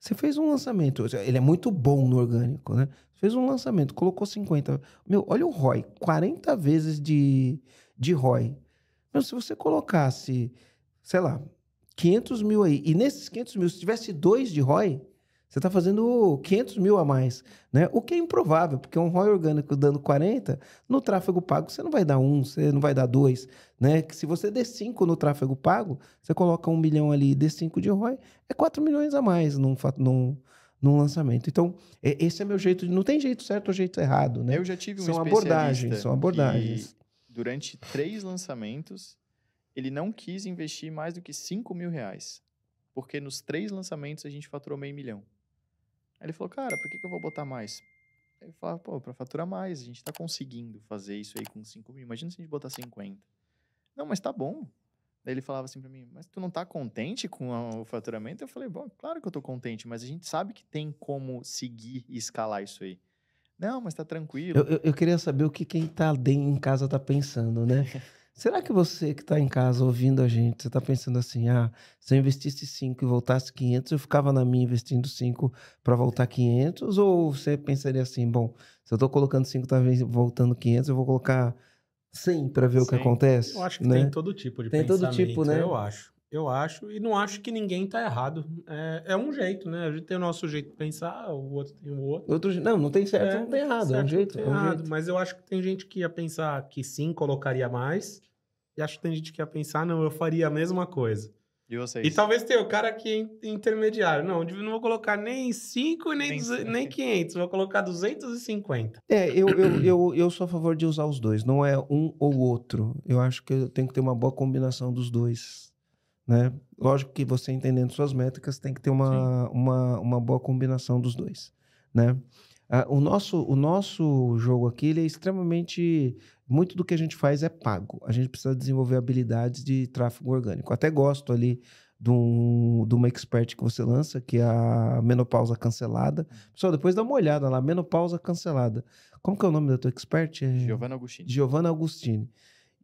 você fez um lançamento, ele é muito bom no orgânico, né? Fez um lançamento, colocou 50. Meu, olha o ROI, 40 vezes de, de ROI. Meu, se você colocasse, sei lá, 500 mil aí, e nesses 500 mil, se tivesse dois de ROI, você está fazendo 500 mil a mais, né? O que é improvável, porque um ROI orgânico dando 40, no tráfego pago você não vai dar um, você não vai dar dois, né? Que se você der 5 no tráfego pago, você coloca um milhão ali e dê 5 de ROI, é 4 milhões a mais num, num, num lançamento. Então, esse é meu jeito. Não tem jeito certo ou jeito errado, né? Eu já tive um são abordagens, são abordagens. durante três lançamentos, ele não quis investir mais do que 5 mil reais. Porque nos três lançamentos a gente faturou meio milhão. Aí ele falou, cara, por que, que eu vou botar mais? ele eu falava, pô, pra faturar mais, a gente tá conseguindo fazer isso aí com 5 mil. Imagina se a gente botar 50. Não, mas tá bom. Daí ele falava assim para mim, mas tu não tá contente com o faturamento? Eu falei, bom, claro que eu tô contente, mas a gente sabe que tem como seguir e escalar isso aí. Não, mas tá tranquilo. Eu, eu, eu queria saber o que quem tá em casa tá pensando, né? Será que você que está em casa ouvindo a gente, você está pensando assim, ah, se eu investisse 5 e voltasse 500, eu ficava na minha investindo 5 para voltar 500? Ou você pensaria assim, bom, se eu estou colocando 5 talvez voltando 500, eu vou colocar 100 para ver o que acontece? Eu acho que né? tem todo tipo de tem pensamento. Tem todo tipo, né? Eu acho. Eu acho, e não acho que ninguém está errado. É, é, um jeito, né? A gente tem o nosso jeito de pensar, o outro tem o outro. outro não, não tem certo, é, não tem errado. Certo, é um jeito. É um errado, jeito. Mas eu acho que tem gente que ia pensar que sim, colocaria mais, acho que tem gente que ia pensar, não, eu faria a mesma coisa. E vocês? E talvez tenha o cara que é intermediário. Não, não vou colocar nem 5 nem, nem, 500, vou colocar 250. É, eu, eu, eu, eu sou a favor de usar os dois, não é um ou outro. Eu acho que tem tenho que ter uma boa combinação dos dois. Né? Lógico que você entendendo suas métricas tem que ter uma, uma, uma boa combinação dos dois. Né? Ah, o, nosso, o nosso jogo aqui ele é extremamente. Muito do que a gente faz é pago. A gente precisa desenvolver habilidades de tráfego orgânico. Até gosto ali de, um, de uma expert que você lança, que é a Menopausa Cancelada. Pessoal, hum. depois dá uma olhada lá, Menopausa Cancelada. Como que é o nome da tua expert? É... Giovanna Agostini. Giovanna Agostini.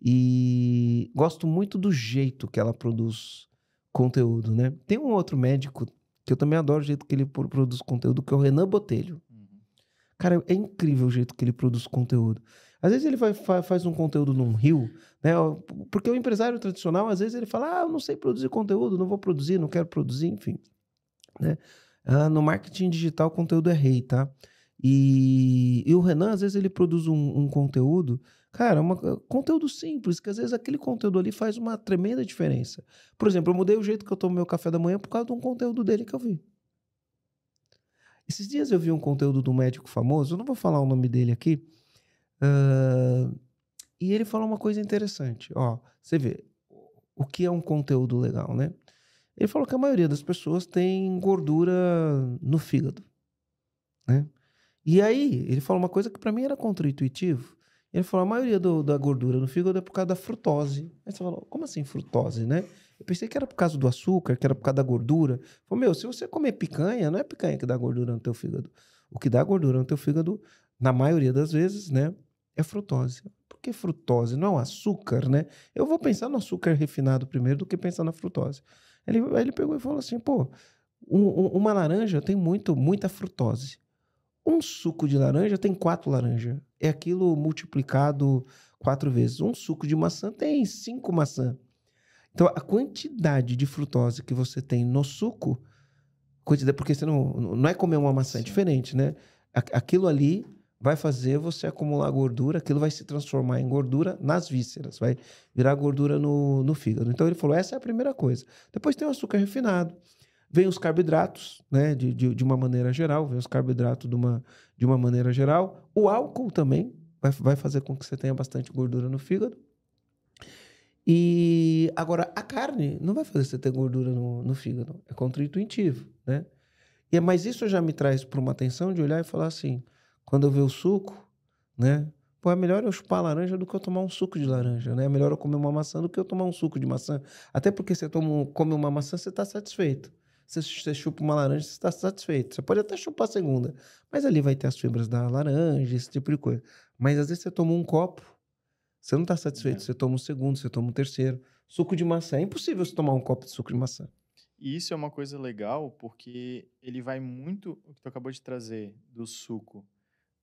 E gosto muito do jeito que ela produz conteúdo, né? Tem um outro médico que eu também adoro o jeito que ele produz conteúdo, que é o Renan Botelho. Cara, é incrível o jeito que ele produz conteúdo. Às vezes ele vai, faz um conteúdo num rio, né? Porque o empresário tradicional, às vezes, ele fala: Ah, eu não sei produzir conteúdo, não vou produzir, não quero produzir, enfim. Né? Ah, no marketing digital, conteúdo é rei, tá? E, e o Renan, às vezes, ele produz um, um conteúdo, cara, uma, ah, conteúdo simples, que às vezes aquele conteúdo ali faz uma tremenda diferença. Por exemplo, eu mudei o jeito que eu tomo meu café da manhã por causa de um conteúdo dele que eu vi. Esses dias eu vi um conteúdo do médico famoso, eu não vou falar o nome dele aqui, uh, e ele falou uma coisa interessante. Ó, você vê o que é um conteúdo legal, né? Ele falou que a maioria das pessoas tem gordura no fígado, né? E aí ele falou uma coisa que para mim era contraintuitivo. Ele falou, a maioria do, da gordura no fígado é por causa da frutose. Aí você falou, como assim frutose, né? Eu pensei que era por causa do açúcar, que era por causa da gordura. Falei, meu, se você comer picanha, não é picanha que dá gordura no teu fígado. O que dá gordura no teu fígado, na maioria das vezes, né, é frutose. Por que frutose? Não é um açúcar, né? Eu vou pensar no açúcar refinado primeiro do que pensar na frutose. Ele, ele pegou e falou assim, pô, um, um, uma laranja tem muito, muita frutose. Um suco de laranja tem quatro laranjas. É aquilo multiplicado quatro vezes. Um suco de maçã tem cinco maçã. Então, a quantidade de frutose que você tem no suco, quantidade, porque você não, não é comer uma maçã, é Sim. é diferente, né? Aquilo ali vai fazer você acumular gordura, aquilo vai se transformar em gordura nas vísceras, vai virar gordura no, no fígado. Então ele falou: essa é a primeira coisa. Depois tem o açúcar refinado, vem os carboidratos, né? De, de, de, uma maneira geral, vem os carboidratos de uma, de uma maneira geral. O álcool também vai, vai fazer com que você tenha bastante gordura no fígado. E agora, a carne não vai fazer você ter gordura no, no fígado. É contraintuitivo, né? E, é, mas isso já me traz para uma atenção de olhar e falar assim: quando eu ver o suco, né? Pô, é melhor eu chupar laranja do que eu tomar um suco de laranja, né? É melhor eu comer uma maçã do que eu tomar um suco de maçã. Até porque você toma, come uma maçã, você está satisfeito você chupa uma laranja, você está satisfeito. Você pode até chupar a segunda, mas ali vai ter as fibras da laranja, esse tipo de coisa. Mas às vezes você toma um copo, você não está satisfeito. É. Você toma um segundo, você toma um terceiro. Suco de maçã. É impossível você tomar um copo de suco de maçã. E isso é uma coisa legal porque ele vai muito o que tu acabou de trazer do suco.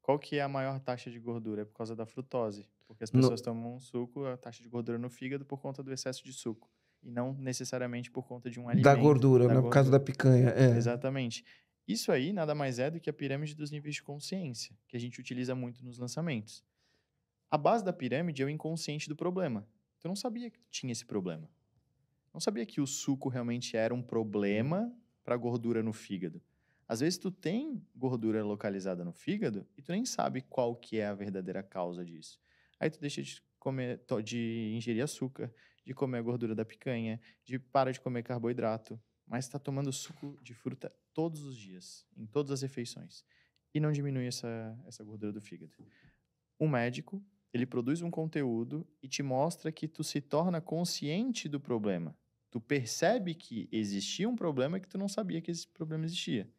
Qual que é a maior taxa de gordura? É por causa da frutose. Porque as pessoas no... tomam um suco, a taxa de gordura no fígado por conta do excesso de suco e não necessariamente por conta de um alimento. Da gordura, da né? Por causa da picanha. É. Exatamente. Isso aí nada mais é do que a pirâmide dos níveis de consciência, que a gente utiliza muito nos lançamentos. A base da pirâmide é o inconsciente do problema. Tu então, não sabia que tinha esse problema. Não sabia que o suco realmente era um problema para gordura no fígado. Às vezes tu tem gordura localizada no fígado e tu nem sabe qual que é a verdadeira causa disso. Aí tu deixa de comer, de ingerir açúcar, de comer a gordura da picanha, de para de comer carboidrato, mas está tomando suco de fruta todos os dias, em todas as refeições, e não diminui essa, essa gordura do fígado. O médico, ele produz um conteúdo e te mostra que tu se torna consciente do problema. Tu percebe que existia um problema que tu não sabia que esse problema existia.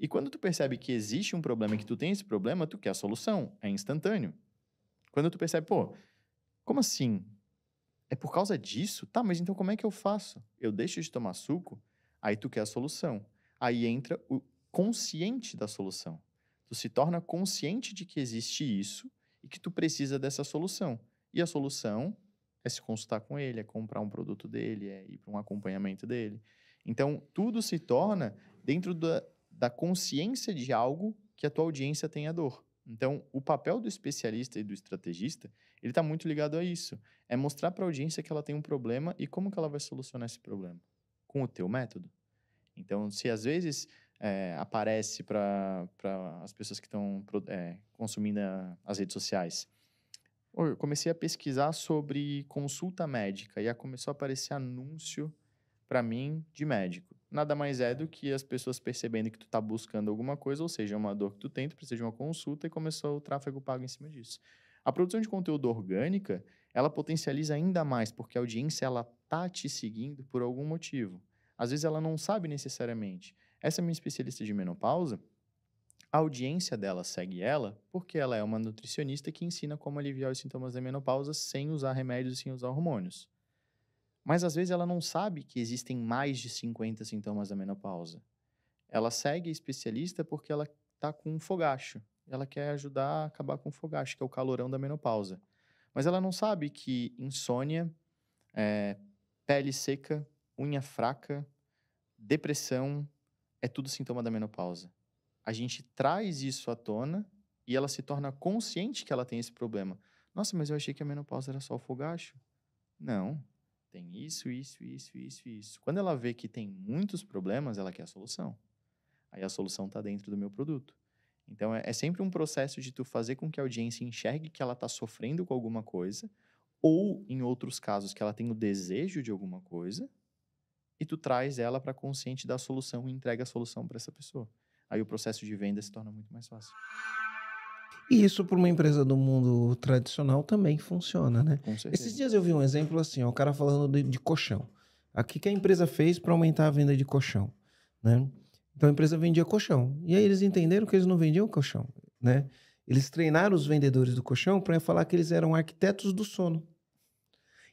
E quando tu percebe que existe um problema e que tu tem esse problema, tu quer a solução, é instantâneo. Quando tu percebe, pô, como assim é por causa disso? Tá, mas então como é que eu faço? Eu deixo de tomar suco? Aí tu quer a solução. Aí entra o consciente da solução. Tu se torna consciente de que existe isso e que tu precisa dessa solução. E a solução é se consultar com ele, é comprar um produto dele, é ir para um acompanhamento dele. Então, tudo se torna dentro da, da consciência de algo que a tua audiência tenha dor. Então, o papel do especialista e do estrategista, ele está muito ligado a isso. É mostrar para a audiência que ela tem um problema e como que ela vai solucionar esse problema. Com o teu método. Então, se às vezes é, aparece para as pessoas que estão é, consumindo a, as redes sociais, eu comecei a pesquisar sobre consulta médica e começou a aparecer anúncio para mim de médico nada mais é do que as pessoas percebendo que tu está buscando alguma coisa, ou seja, uma dor que tu tem, tu precisa de uma consulta e começou o tráfego pago em cima disso. A produção de conteúdo orgânica, ela potencializa ainda mais, porque a audiência ela tá te seguindo por algum motivo. Às vezes ela não sabe necessariamente. Essa minha especialista de menopausa, a audiência dela segue ela porque ela é uma nutricionista que ensina como aliviar os sintomas da menopausa sem usar remédios e sem usar hormônios. Mas às vezes ela não sabe que existem mais de 50 sintomas da menopausa. Ela segue a especialista porque ela está com um fogacho. Ela quer ajudar a acabar com o fogacho, que é o calorão da menopausa. Mas ela não sabe que insônia, é, pele seca, unha fraca, depressão, é tudo sintoma da menopausa. A gente traz isso à tona e ela se torna consciente que ela tem esse problema. Nossa, mas eu achei que a menopausa era só o fogacho. Não, tem isso, isso, isso, isso, isso. Quando ela vê que tem muitos problemas, ela quer a solução. Aí a solução está dentro do meu produto. Então é, é, sempre um processo de tu fazer com que a audiência enxergue que ela está sofrendo com alguma coisa, ou em outros casos que ela tem o desejo de alguma coisa, e tu traz ela para consciente da solução e entrega a solução para essa pessoa. Aí o processo de venda se torna muito mais fácil. E isso para uma empresa do mundo tradicional também funciona, né? Esses dias eu vi um exemplo assim, o cara falando de, de colchão. O que, que a empresa fez para aumentar a venda de colchão, né? Então a empresa vendia colchão. E aí eles entenderam que eles não vendiam colchão, né? Eles treinaram os vendedores do colchão para falar que eles eram arquitetos do sono.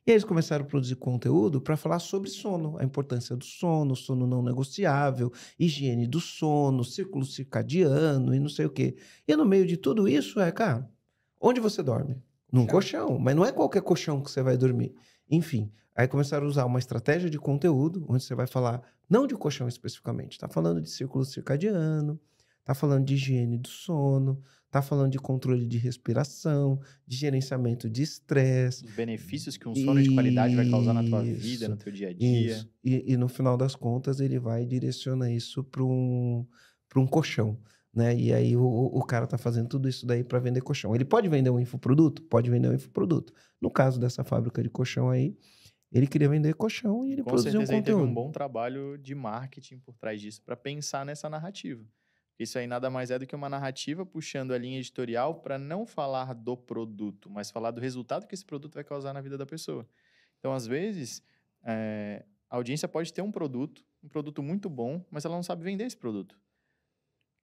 E aí eles começaram a produzir conteúdo para falar sobre sono, a importância do sono, sono não negociável, higiene do sono, círculo circadiano e não sei o quê. E no meio de tudo isso é, cara, onde você dorme? Num colchão, colchão mas não é qualquer colchão que você vai dormir. Enfim, aí começaram a usar uma estratégia de conteúdo, onde você vai falar não de colchão especificamente, está falando de círculo circadiano, Tá falando de higiene do sono, tá falando de controle de respiração, de gerenciamento de estresse. Os benefícios que um sono isso, de qualidade vai causar na tua vida, no teu dia a dia. E, e, no final das contas, ele vai e direciona isso para um, um colchão. Né? E aí o, o cara tá fazendo tudo isso daí para vender colchão. Ele pode vender um infoproduto? Pode vender um infoproduto. No caso dessa fábrica de colchão aí, ele queria vender colchão e ele Com produziu um conteúdo. Ele teve um bom trabalho de marketing por trás disso para pensar nessa narrativa. Isso aí nada mais é do que uma narrativa puxando a linha editorial para não falar do produto, mas falar do resultado que esse produto vai causar na vida da pessoa. Então, às vezes, é, a audiência pode ter um produto, um produto muito bom, mas ela não sabe vender esse produto.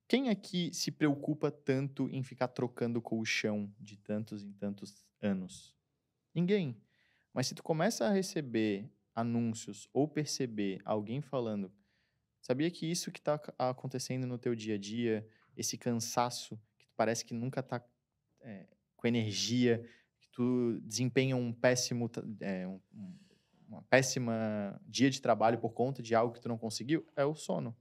Quem aqui se preocupa tanto em ficar trocando colchão de tantos em tantos anos? Ninguém. Mas se tu começa a receber anúncios ou perceber alguém falando Sabia que isso que está acontecendo no teu dia a dia, esse cansaço que parece que nunca está é, eh, com energia, que tu desempenha um péssimo, é, um, uma péssima dia de trabalho por conta de algo que tu não conseguiu, é o sono.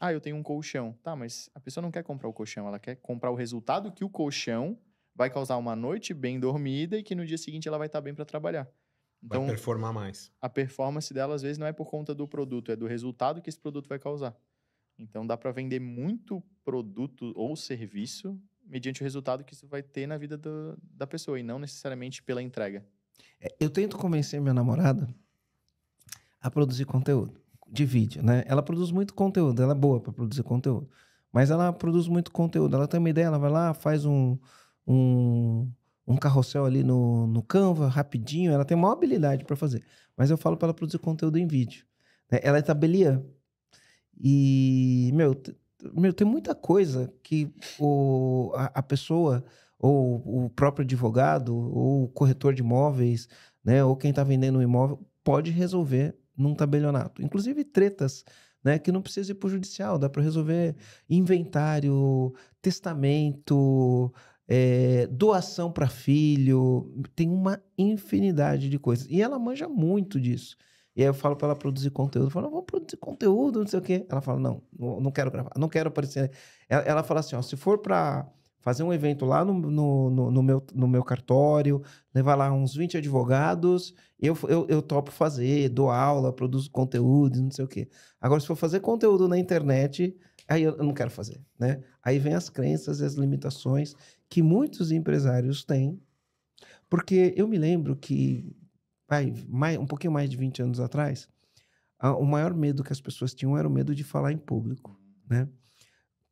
Ah, eu tenho um colchão. Tá, mas a pessoa não quer comprar o colchão, ela quer comprar o resultado que o colchão vai causar uma noite bem dormida e que no dia seguinte ela vai estar tá bem para trabalhar. Então, vai performar mais. A performance dela, às vezes, não é por conta do produto, é do resultado que esse produto vai causar. Então, dá para vender muito produto ou serviço mediante o resultado que isso vai ter na vida do, da pessoa e não necessariamente pela entrega. É, eu tento convencer minha namorada a produzir conteúdo de vídeo, né? Ela produz muito conteúdo, ela é boa para produzir conteúdo, mas ela produz muito conteúdo. Ela tem uma ideia, ela vai lá, faz um, um um carrossel ali no, no Canva, rapidinho, ela tem maior habilidade para fazer. Mas eu falo para ela produzir conteúdo em vídeo. Né? Ela é tabeliã. E, meu, meu, tem muita coisa que o, a, a, pessoa, ou o próprio advogado, ou o corretor de imóveis, né, ou quem está vendendo um imóvel, pode resolver num tabelionato. Inclusive tretas, né, que não precisa ir para o judicial, dá para resolver inventário, testamento, é, doação para filho, tem uma infinidade de coisas. E ela manja muito disso. E aí eu falo para ela produzir conteúdo. Eu falo, vamos produzir conteúdo, não sei o quê. Ela fala, não, não quero gravar, não quero aparecer. Ela, ela fala assim, ó, se for para fazer um evento lá no, no, no, no, meu, no meu cartório, levar lá uns 20 advogados, eu, eu, eu topo fazer, dou aula, produzo conteúdo, não sei o quê. Agora, se for fazer conteúdo na internet, Aí eu não quero fazer, né? Aí vem as crenças e as limitações que muitos empresários têm, porque eu me lembro que, ai, mais, um pouquinho mais de 20 anos atrás, a, o maior medo que as pessoas tinham era o medo de falar em público, né?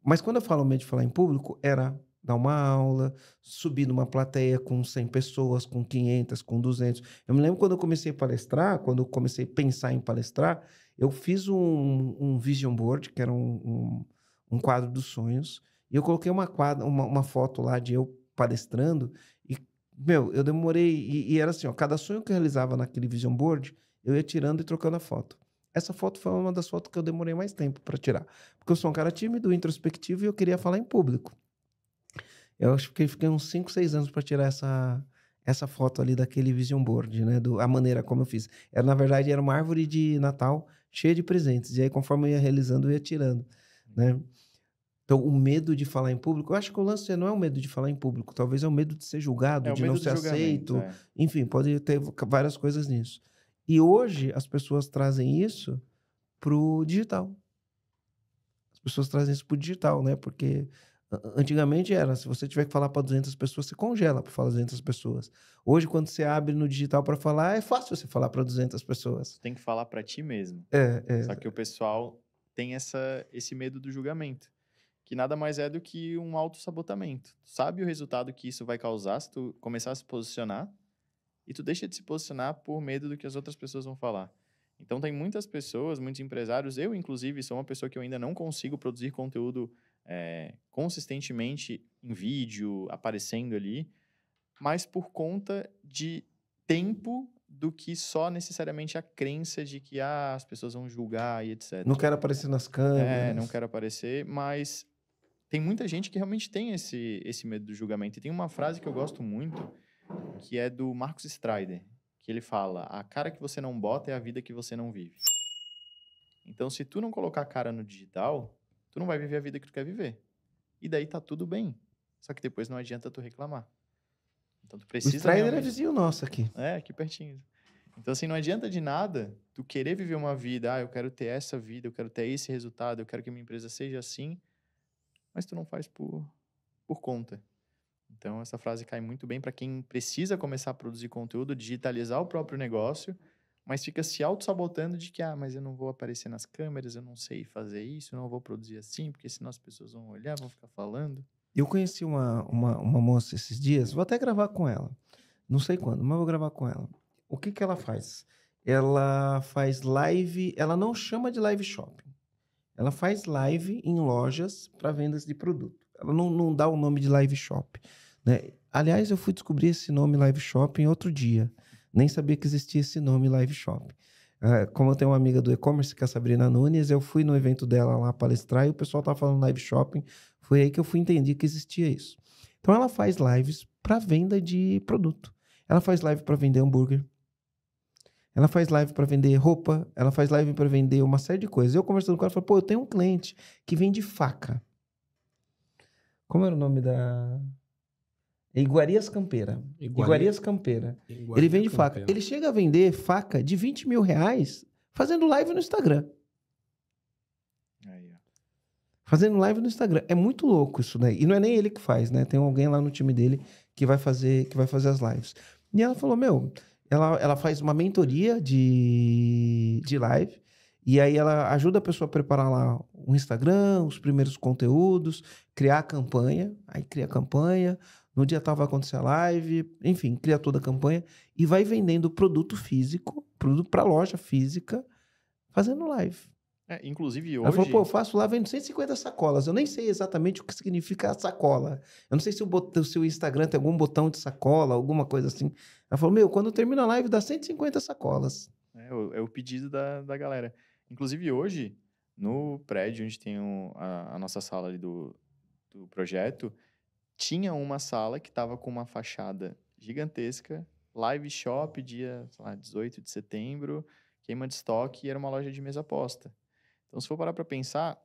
Mas quando eu falo medo de falar em público, era dar uma aula, subir numa plateia com 100 pessoas, com 500, com 200. Eu me lembro quando eu comecei a palestrar, quando eu comecei a pensar em palestrar, eu fiz um, um vision board, que era um, um, um, quadro dos sonhos, e eu coloquei uma, quadra, uma, uma foto lá de eu palestrando, e, meu, eu demorei, e, e, era assim, ó, cada sonho que eu realizava naquele vision board, eu ia tirando e trocando a foto. Essa foto foi uma das fotos que eu demorei mais tempo para tirar, porque eu sou um cara tímido, introspectivo, e eu queria falar em público. Eu acho que fiquei uns 5, 6 anos para tirar essa, essa foto ali daquele vision board, né? Do, a maneira como eu fiz. Era, é, na verdade, era uma árvore de Natal cheia de presentes. E aí, conforme eu ia realizando, eu ia tirando, uhum. né? Então, o medo de falar em público, eu acho que o lance não é o medo de falar em público, talvez é o medo de ser julgado, é de não ser aceito. É. Enfim, pode ter várias coisas nisso. E hoje as pessoas trazem isso pro digital. As pessoas trazem isso pro digital, né? Porque Antigamente era, se você tiver que falar para 200 pessoas, você congela para falar 200 pessoas. Hoje, quando você abre no digital para falar, é fácil você falar para 200 pessoas. Você tem que falar para ti mesmo. É, é. Só que o pessoal tem essa, esse medo do julgamento, que nada mais é do que um autossabotamento. Tu sabe o resultado que isso vai causar se tu começar a se posicionar e tu deixa de se posicionar por medo do que as outras pessoas vão falar. Então, tem muitas pessoas, muitos empresários, eu, inclusive, sou uma pessoa que eu ainda não consigo produzir conteúdo é, consistentemente em vídeo, aparecendo ali, mas por conta de tempo do que só necessariamente a crença de que ah, as pessoas vão julgar e etc. Não quero aparecer nas câmeras. É, não quero aparecer, mas tem muita gente que realmente tem esse, esse medo do julgamento. E tem uma frase que eu gosto muito, que é do Marcos Strider, que ele fala: "A cara que você não bota é a vida que você não vive". Então, se tu não colocar a cara no digital, tu não vai viver a vida que tu quer viver. E daí tá tudo bem. Só que depois não adianta tu reclamar. Então tu precisa. O Strider é vizinho nosso aqui. É, aqui pertinho. Então, assim, não adianta de nada tu querer viver uma vida, ah, eu quero ter essa vida, eu quero ter esse resultado, eu quero que minha empresa seja assim, mas tu não faz por, por conta. Então, essa frase cai muito bem para quem precisa começar a produzir conteúdo, digitalizar o próprio negócio mas fica se auto-sabotando de que, ah, mas eu não vou aparecer nas câmeras, eu não sei fazer isso, eu não vou produzir assim, porque senão as pessoas vão olhar, vão ficar falando. Eu conheci uma, uma, uma moça esses dias, vou até gravar com ela. Não sei quando, mas vou gravar com ela. O que, que ela faz? Ela faz live, ela não chama de live shopping. Ela faz live em lojas para vendas de produto. Ela não, não dá o nome de live shop. Né? Aliás, eu fui descobrir esse nome live shopping outro dia nem sabia que existia esse nome Live Shop. Uh, como eu tenho uma amiga do e-commerce, que é a Sabrina Nunes, eu fui no evento dela lá palestrar e o pessoal estava falando live shopping. Foi aí que eu fui entender que existia isso. Então ela faz lives para venda de produto. Ela faz live para vender hambúrguer. Ela faz live para vender roupa, ela faz live para vender uma série de coisas. Eu conversando com ela, falei: "Pô, eu tenho um cliente que vende faca". Como era o nome da é Iguarias Campeira. Iguaria... Iguarias Campeira. ele vende Campeira. faca. Ele chega a vender faca de 20 mil reais fazendo live no Instagram. Aí, fazendo live no Instagram. É muito louco isso daí. E não é nem ele que faz, né? Tem alguém lá no time dele que vai fazer, que vai fazer as lives. E ela falou, meu, ela, ela faz uma mentoria de, de live. E aí ela ajuda a pessoa a preparar lá o Instagram, os primeiros conteúdos, criar a campanha. Aí cria a campanha, no dia tal vai acontecer a live, enfim, cria toda a campanha e vai vendendo produto físico, produto para loja física, fazendo live. É, inclusive hoje. Ela falou, pô, eu faço lá, vendo 150 sacolas. Eu nem sei exatamente o que significa sacola. Eu não sei se o, bot... se o Instagram tem algum botão de sacola, alguma coisa assim. Ela falou, meu, quando termina a live, dá 150 sacolas. É, é o pedido da, da galera. Inclusive hoje, no prédio onde tem a, a, nossa sala ali do, do projeto, tinha uma sala que estava com uma fachada gigantesca, live shop dia, lá, 18 de setembro, queima de estoque e era uma loja de mesa aposta. Então, se for parar para pensar,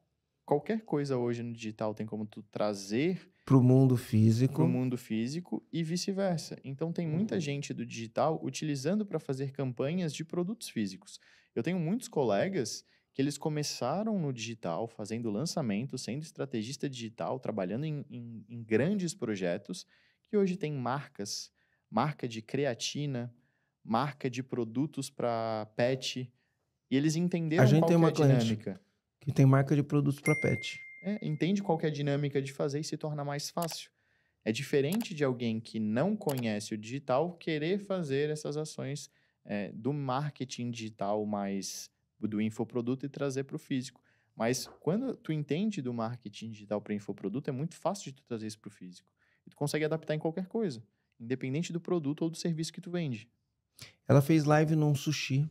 qualquer coisa hoje no digital tem como tu trazer para o mundo físico, para o mundo físico e vice-versa. Então tem muita uhum. gente do digital utilizando para fazer campanhas de produtos físicos. Eu tenho muitos colegas que eles começaram no digital, fazendo lançamento, sendo estrategista digital, trabalhando em, em, em grandes projetos, que hoje tem marcas, marca de creatina, marca de produtos para pet, e eles entenderam é a gente tem uma é dinâmica. Que tem marca de produtos para pet. É, entende qual é a dinâmica de fazer e se torna mais fácil. É diferente de alguém que não conhece o digital querer fazer essas ações é, do marketing digital mais do infoproduto e trazer para o físico. Mas quando tu entende do marketing digital para infoproduto, é muito fácil de tu trazer isso para o físico. E tu consegue adaptar em qualquer coisa, independente do produto ou do serviço que tu vende. Ela fez live num sushi.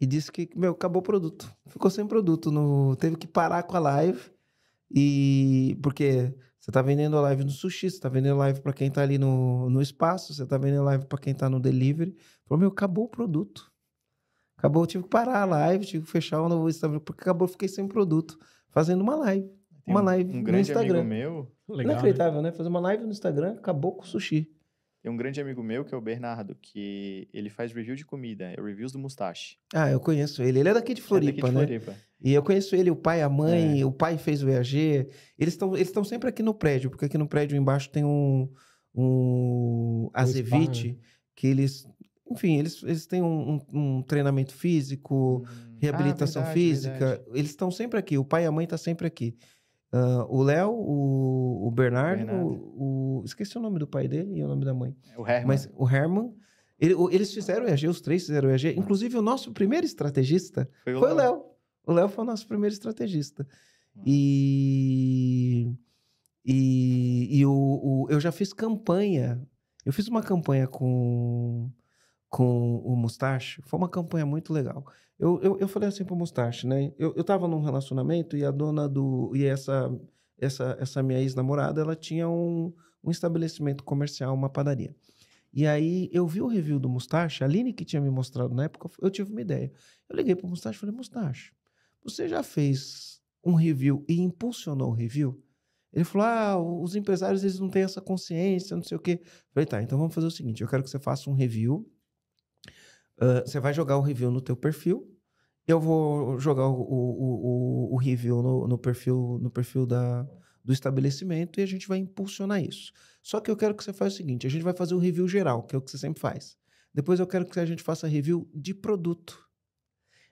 E disse que, meu, acabou o produto. Ficou sem produto. No... Teve que parar com a live. E porque você está vendendo a live no sushi, você está vendendo live para quem está ali no, no espaço, você está vendendo live para quem está no delivery. Falou, meu, acabou o produto. Acabou, eu tive que parar a live, tive que fechar o novo Instagram, porque acabou, eu fiquei sem produto, fazendo uma live. Tem uma live um no Instagram. meu. Legal, né? Inacreditável, né? né? Fazer uma live no Instagram, acabou com o sushi. Tem um grande amigo meu, que é o Bernardo, que ele faz review de comida, é reviews do Mustache. Ah, eu conheço ele. Ele é daqui de é Floripa, é daqui de né? Floripa. né? E eu conheço ele, o pai, a mãe, é. o pai fez o EAG. Eles estão eles sempre aqui no prédio, porque aqui no prédio embaixo tem um, um Azevite, né? que eles enfim, eles, eles têm um, um, um treinamento físico, hum. Ah, reabilitação ah, verdade, física. Verdade. Eles estão sempre aqui. O pai e a mãe estão tá sempre aqui. Uh, o Léo, o, o Bernardo, Bernardo. O, o, Esqueci o nome do pai dele e o nome da mãe. É o Herman. Mas o Herman. Ele, o, eles fizeram EAG, os três fizeram EAG. Hum. Inclusive, o nosso primeiro estrategista foi o Léo. O Léo foi o nosso primeiro estrategista. Hum. E. E, e o, o, eu já fiz campanha. Eu fiz uma campanha com com o Mustache, foi uma campanha muito legal. Eu, eu, eu falei assim o Mustache, né? Eu, eu tava num relacionamento e a dona do. E essa, essa, essa minha ex-namorada, ela tinha um, um estabelecimento comercial, uma padaria. E aí eu vi o review do Mustache, a Aline que tinha me mostrado na época, eu tive uma ideia. Eu liguei o Mustache e falei, Mustache, você já fez um review e impulsionou o review? Ele falou, ah, os empresários eles não têm essa consciência, não sei o quê. Eu falei, tá, então vamos fazer o seguinte, eu quero que você faça um review ah, você vai jogar o review no teu perfil, eu vou jogar o, o, o, o review no, no, perfil, no perfil da, do estabelecimento e a gente vai impulsionar isso. Só que eu quero que você faça o seguinte, a gente vai fazer o review geral, que é o que você sempre faz. Depois eu quero que a gente faça review de produto.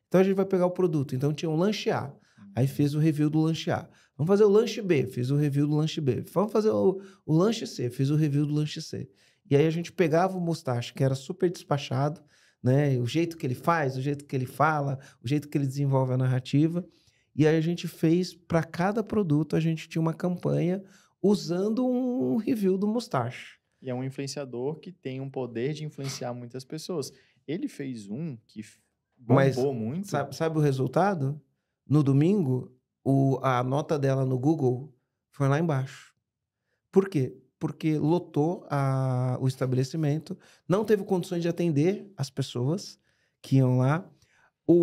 Então a gente vai pegar o produto. Então tinha o um lanche A, aí fez o review do lanche A. Vamos fazer o lanche B, fiz o review do lanche B. Vamos fazer o, o lanche C, fiz o review do lanche C. E aí a gente pegava o Mustache, que era super despachado, né? O jeito que ele faz, o jeito que ele fala, o jeito que ele desenvolve a narrativa. E aí a gente fez para cada produto a gente tinha uma campanha usando um review do Mustache. E é um influenciador que tem um poder de influenciar muitas pessoas. Ele fez um que bombou Mas, muito. Sabe, sabe o resultado? No domingo, o, a nota dela no Google foi lá embaixo. Por quê? porque lotou a, o estabelecimento, não teve condições de atender as pessoas que iam lá. O,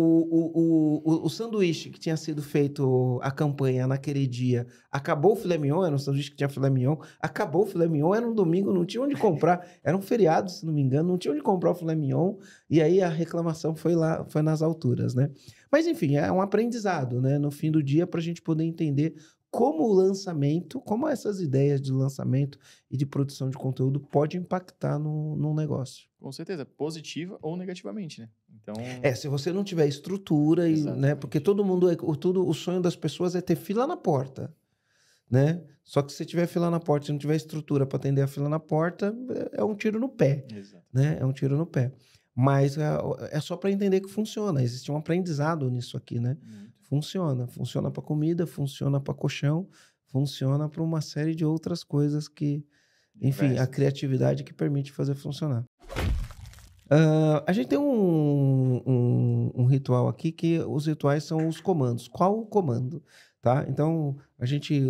o, o, o, sanduíche que tinha sido feito a campanha naquele dia, acabou o filé mignon, era um sanduíche que tinha filé mignon, acabou o filé mignon, era um domingo, não tinha onde comprar, era um feriado, se não me engano, não tinha onde comprar o filé mignon, e aí a reclamação foi lá, foi nas alturas, né? Mas enfim, é um aprendizado, né? No fim do dia, para a gente poder entender como o lançamento, como essas ideias de lançamento e de produção de conteúdo pode impactar no, no negócio. Com certeza, positiva ou negativamente, né? Então... É, se você não tiver estrutura, e, né? Porque todo mundo é, o, tudo, o sonho das pessoas é ter fila na porta, né? Só que se tiver fila na porta, se não tiver estrutura para atender a fila na porta, é, é um tiro no pé, Exato. né? É um tiro no pé. Mas é, é só para entender que funciona. Existe um aprendizado nisso aqui, né? Uhum funciona. Funciona para comida, funciona para colchão, funciona para uma série de outras coisas que, enfim, a criatividade que permite fazer funcionar. Uh, a gente tem um, um, um, ritual aqui que os rituais são os comandos. Qual o comando? Tá? Então, a gente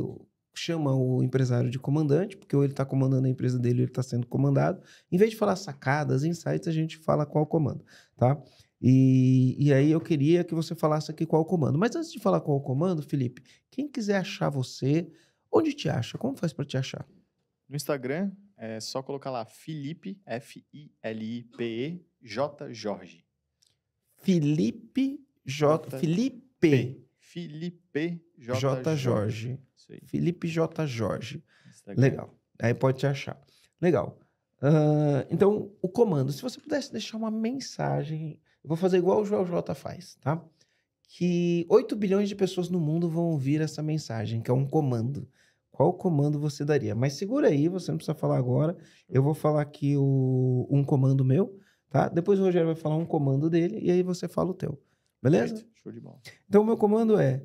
chama o empresário de comandante, porque ou ele está comandando a empresa dele, ou ele está sendo comandado. Em vez de falar sacadas, insights, a gente fala qual o comando, tá? E, e aí eu queria que você falasse aqui qual o comando. Mas antes de falar qual o comando, Felipe, quem quiser achar você, onde te acha? Como faz para te achar? No Instagram é só colocar lá Felipe, F-I-L-I-P-E, J. Jorge. Felipe J. Felipe. Felipe J. J. Jorge. Felipe J. Jorge. Instagram. Legal. Aí pode te achar. Legal. Uh, então, o comando. Se você pudesse deixar uma mensagem eu vou fazer igual o Joel J faz, tá? Que 8 bilhões de pessoas no mundo vão ouvir essa mensagem, que é um comando. Qual comando você daria? Mas segura aí, você não precisa falar agora. Eu vou falar aqui o, um comando meu, tá? Depois o Rogério vai falar um comando dele e aí você fala o teu. Beleza? Right. Show de bola. Então, o meu comando é: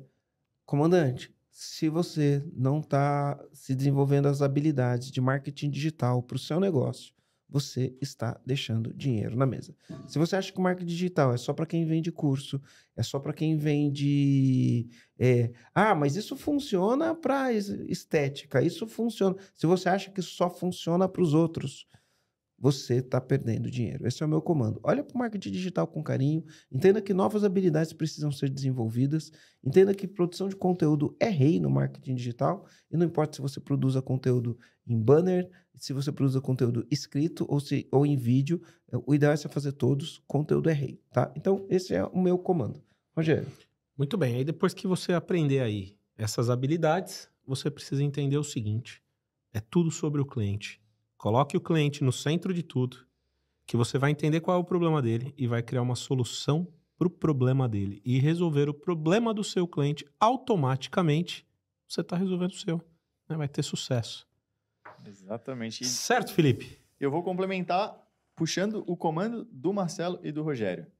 comandante, se você não está se desenvolvendo as habilidades de marketing digital para o seu negócio, você está deixando dinheiro na mesa. Se você acha que o marketing digital é só para quem vende curso, é só para quem vende. É, ah, mas isso funciona para estética, isso funciona. Se você acha que só funciona para os outros, você está perdendo dinheiro. Esse é o meu comando. Olha para o marketing digital com carinho, entenda que novas habilidades precisam ser desenvolvidas, entenda que produção de conteúdo é rei no marketing digital, e não importa se você produza conteúdo em banner, se você produz conteúdo escrito ou, se, ou em vídeo, é, o ideal é você fazer todos, conteúdo é rei, tá? Então, esse é o meu comando. Rogério. Muito bem, aí depois que você aprender aí essas habilidades, você precisa entender o seguinte, é tudo sobre o cliente. Coloque o cliente no centro de tudo, que você vai entender qual é o problema dele e vai criar uma solução para o problema dele. E resolver o problema do seu cliente automaticamente, você está resolvendo o seu. Né? Vai ter sucesso. Exatamente. certo, Felipe. Eu vou complementar puxando o comando do Marcelo e do Rogério.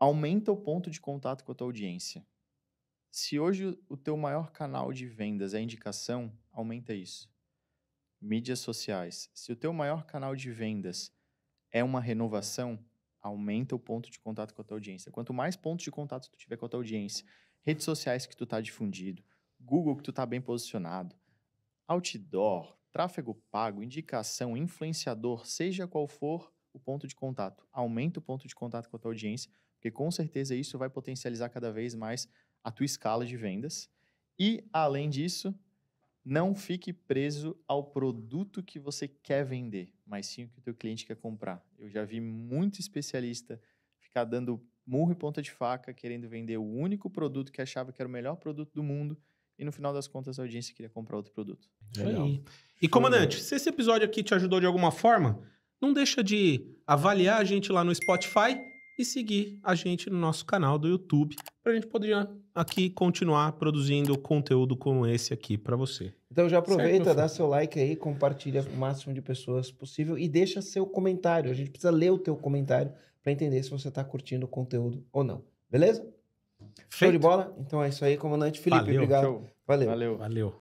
Aumenta o ponto de contato com a tua audiência. Se hoje o teu maior canal de vendas é indicação, aumenta isso. Mídias sociais. Se o teu maior canal de vendas é uma renovação, aumenta o ponto de contato com a tua audiência. Quanto mais pontos de contato tu tiver com a tua audiência, redes sociais que tu tá difundido, Google que tu tá bem posicionado, Outdoor, tráfego pago, indicação, influenciador, seja qual for o ponto de contato. Aumenta o ponto de contato com a tua audiência, porque com certeza isso vai potencializar cada vez mais a tua escala de vendas. E, além disso, não fique preso ao produto que você quer vender, mas sim o que o teu cliente quer comprar. Eu já vi muito especialista ficar dando murro e ponta de faca, querendo vender o único produto que achava que era o melhor produto do mundo, e no final das contas a audiência queria comprar outro produto. Legal. aí. E comandante, se esse episódio aqui te ajudou de alguma forma, não deixa de avaliar a gente lá no Spotify e seguir a gente no nosso canal do YouTube para a gente poder aqui continuar produzindo conteúdo como esse aqui para você. Então já aproveita, certo, dá seu like aí, compartilha com o máximo de pessoas possível e deixa seu comentário. A gente precisa ler o teu comentário para entender se você está curtindo o conteúdo ou não. Beleza? Feito. Show de bola? Então é isso aí, comandante Felipe. Valeu, obrigado. Show. Valeu. Valeu. Valeu.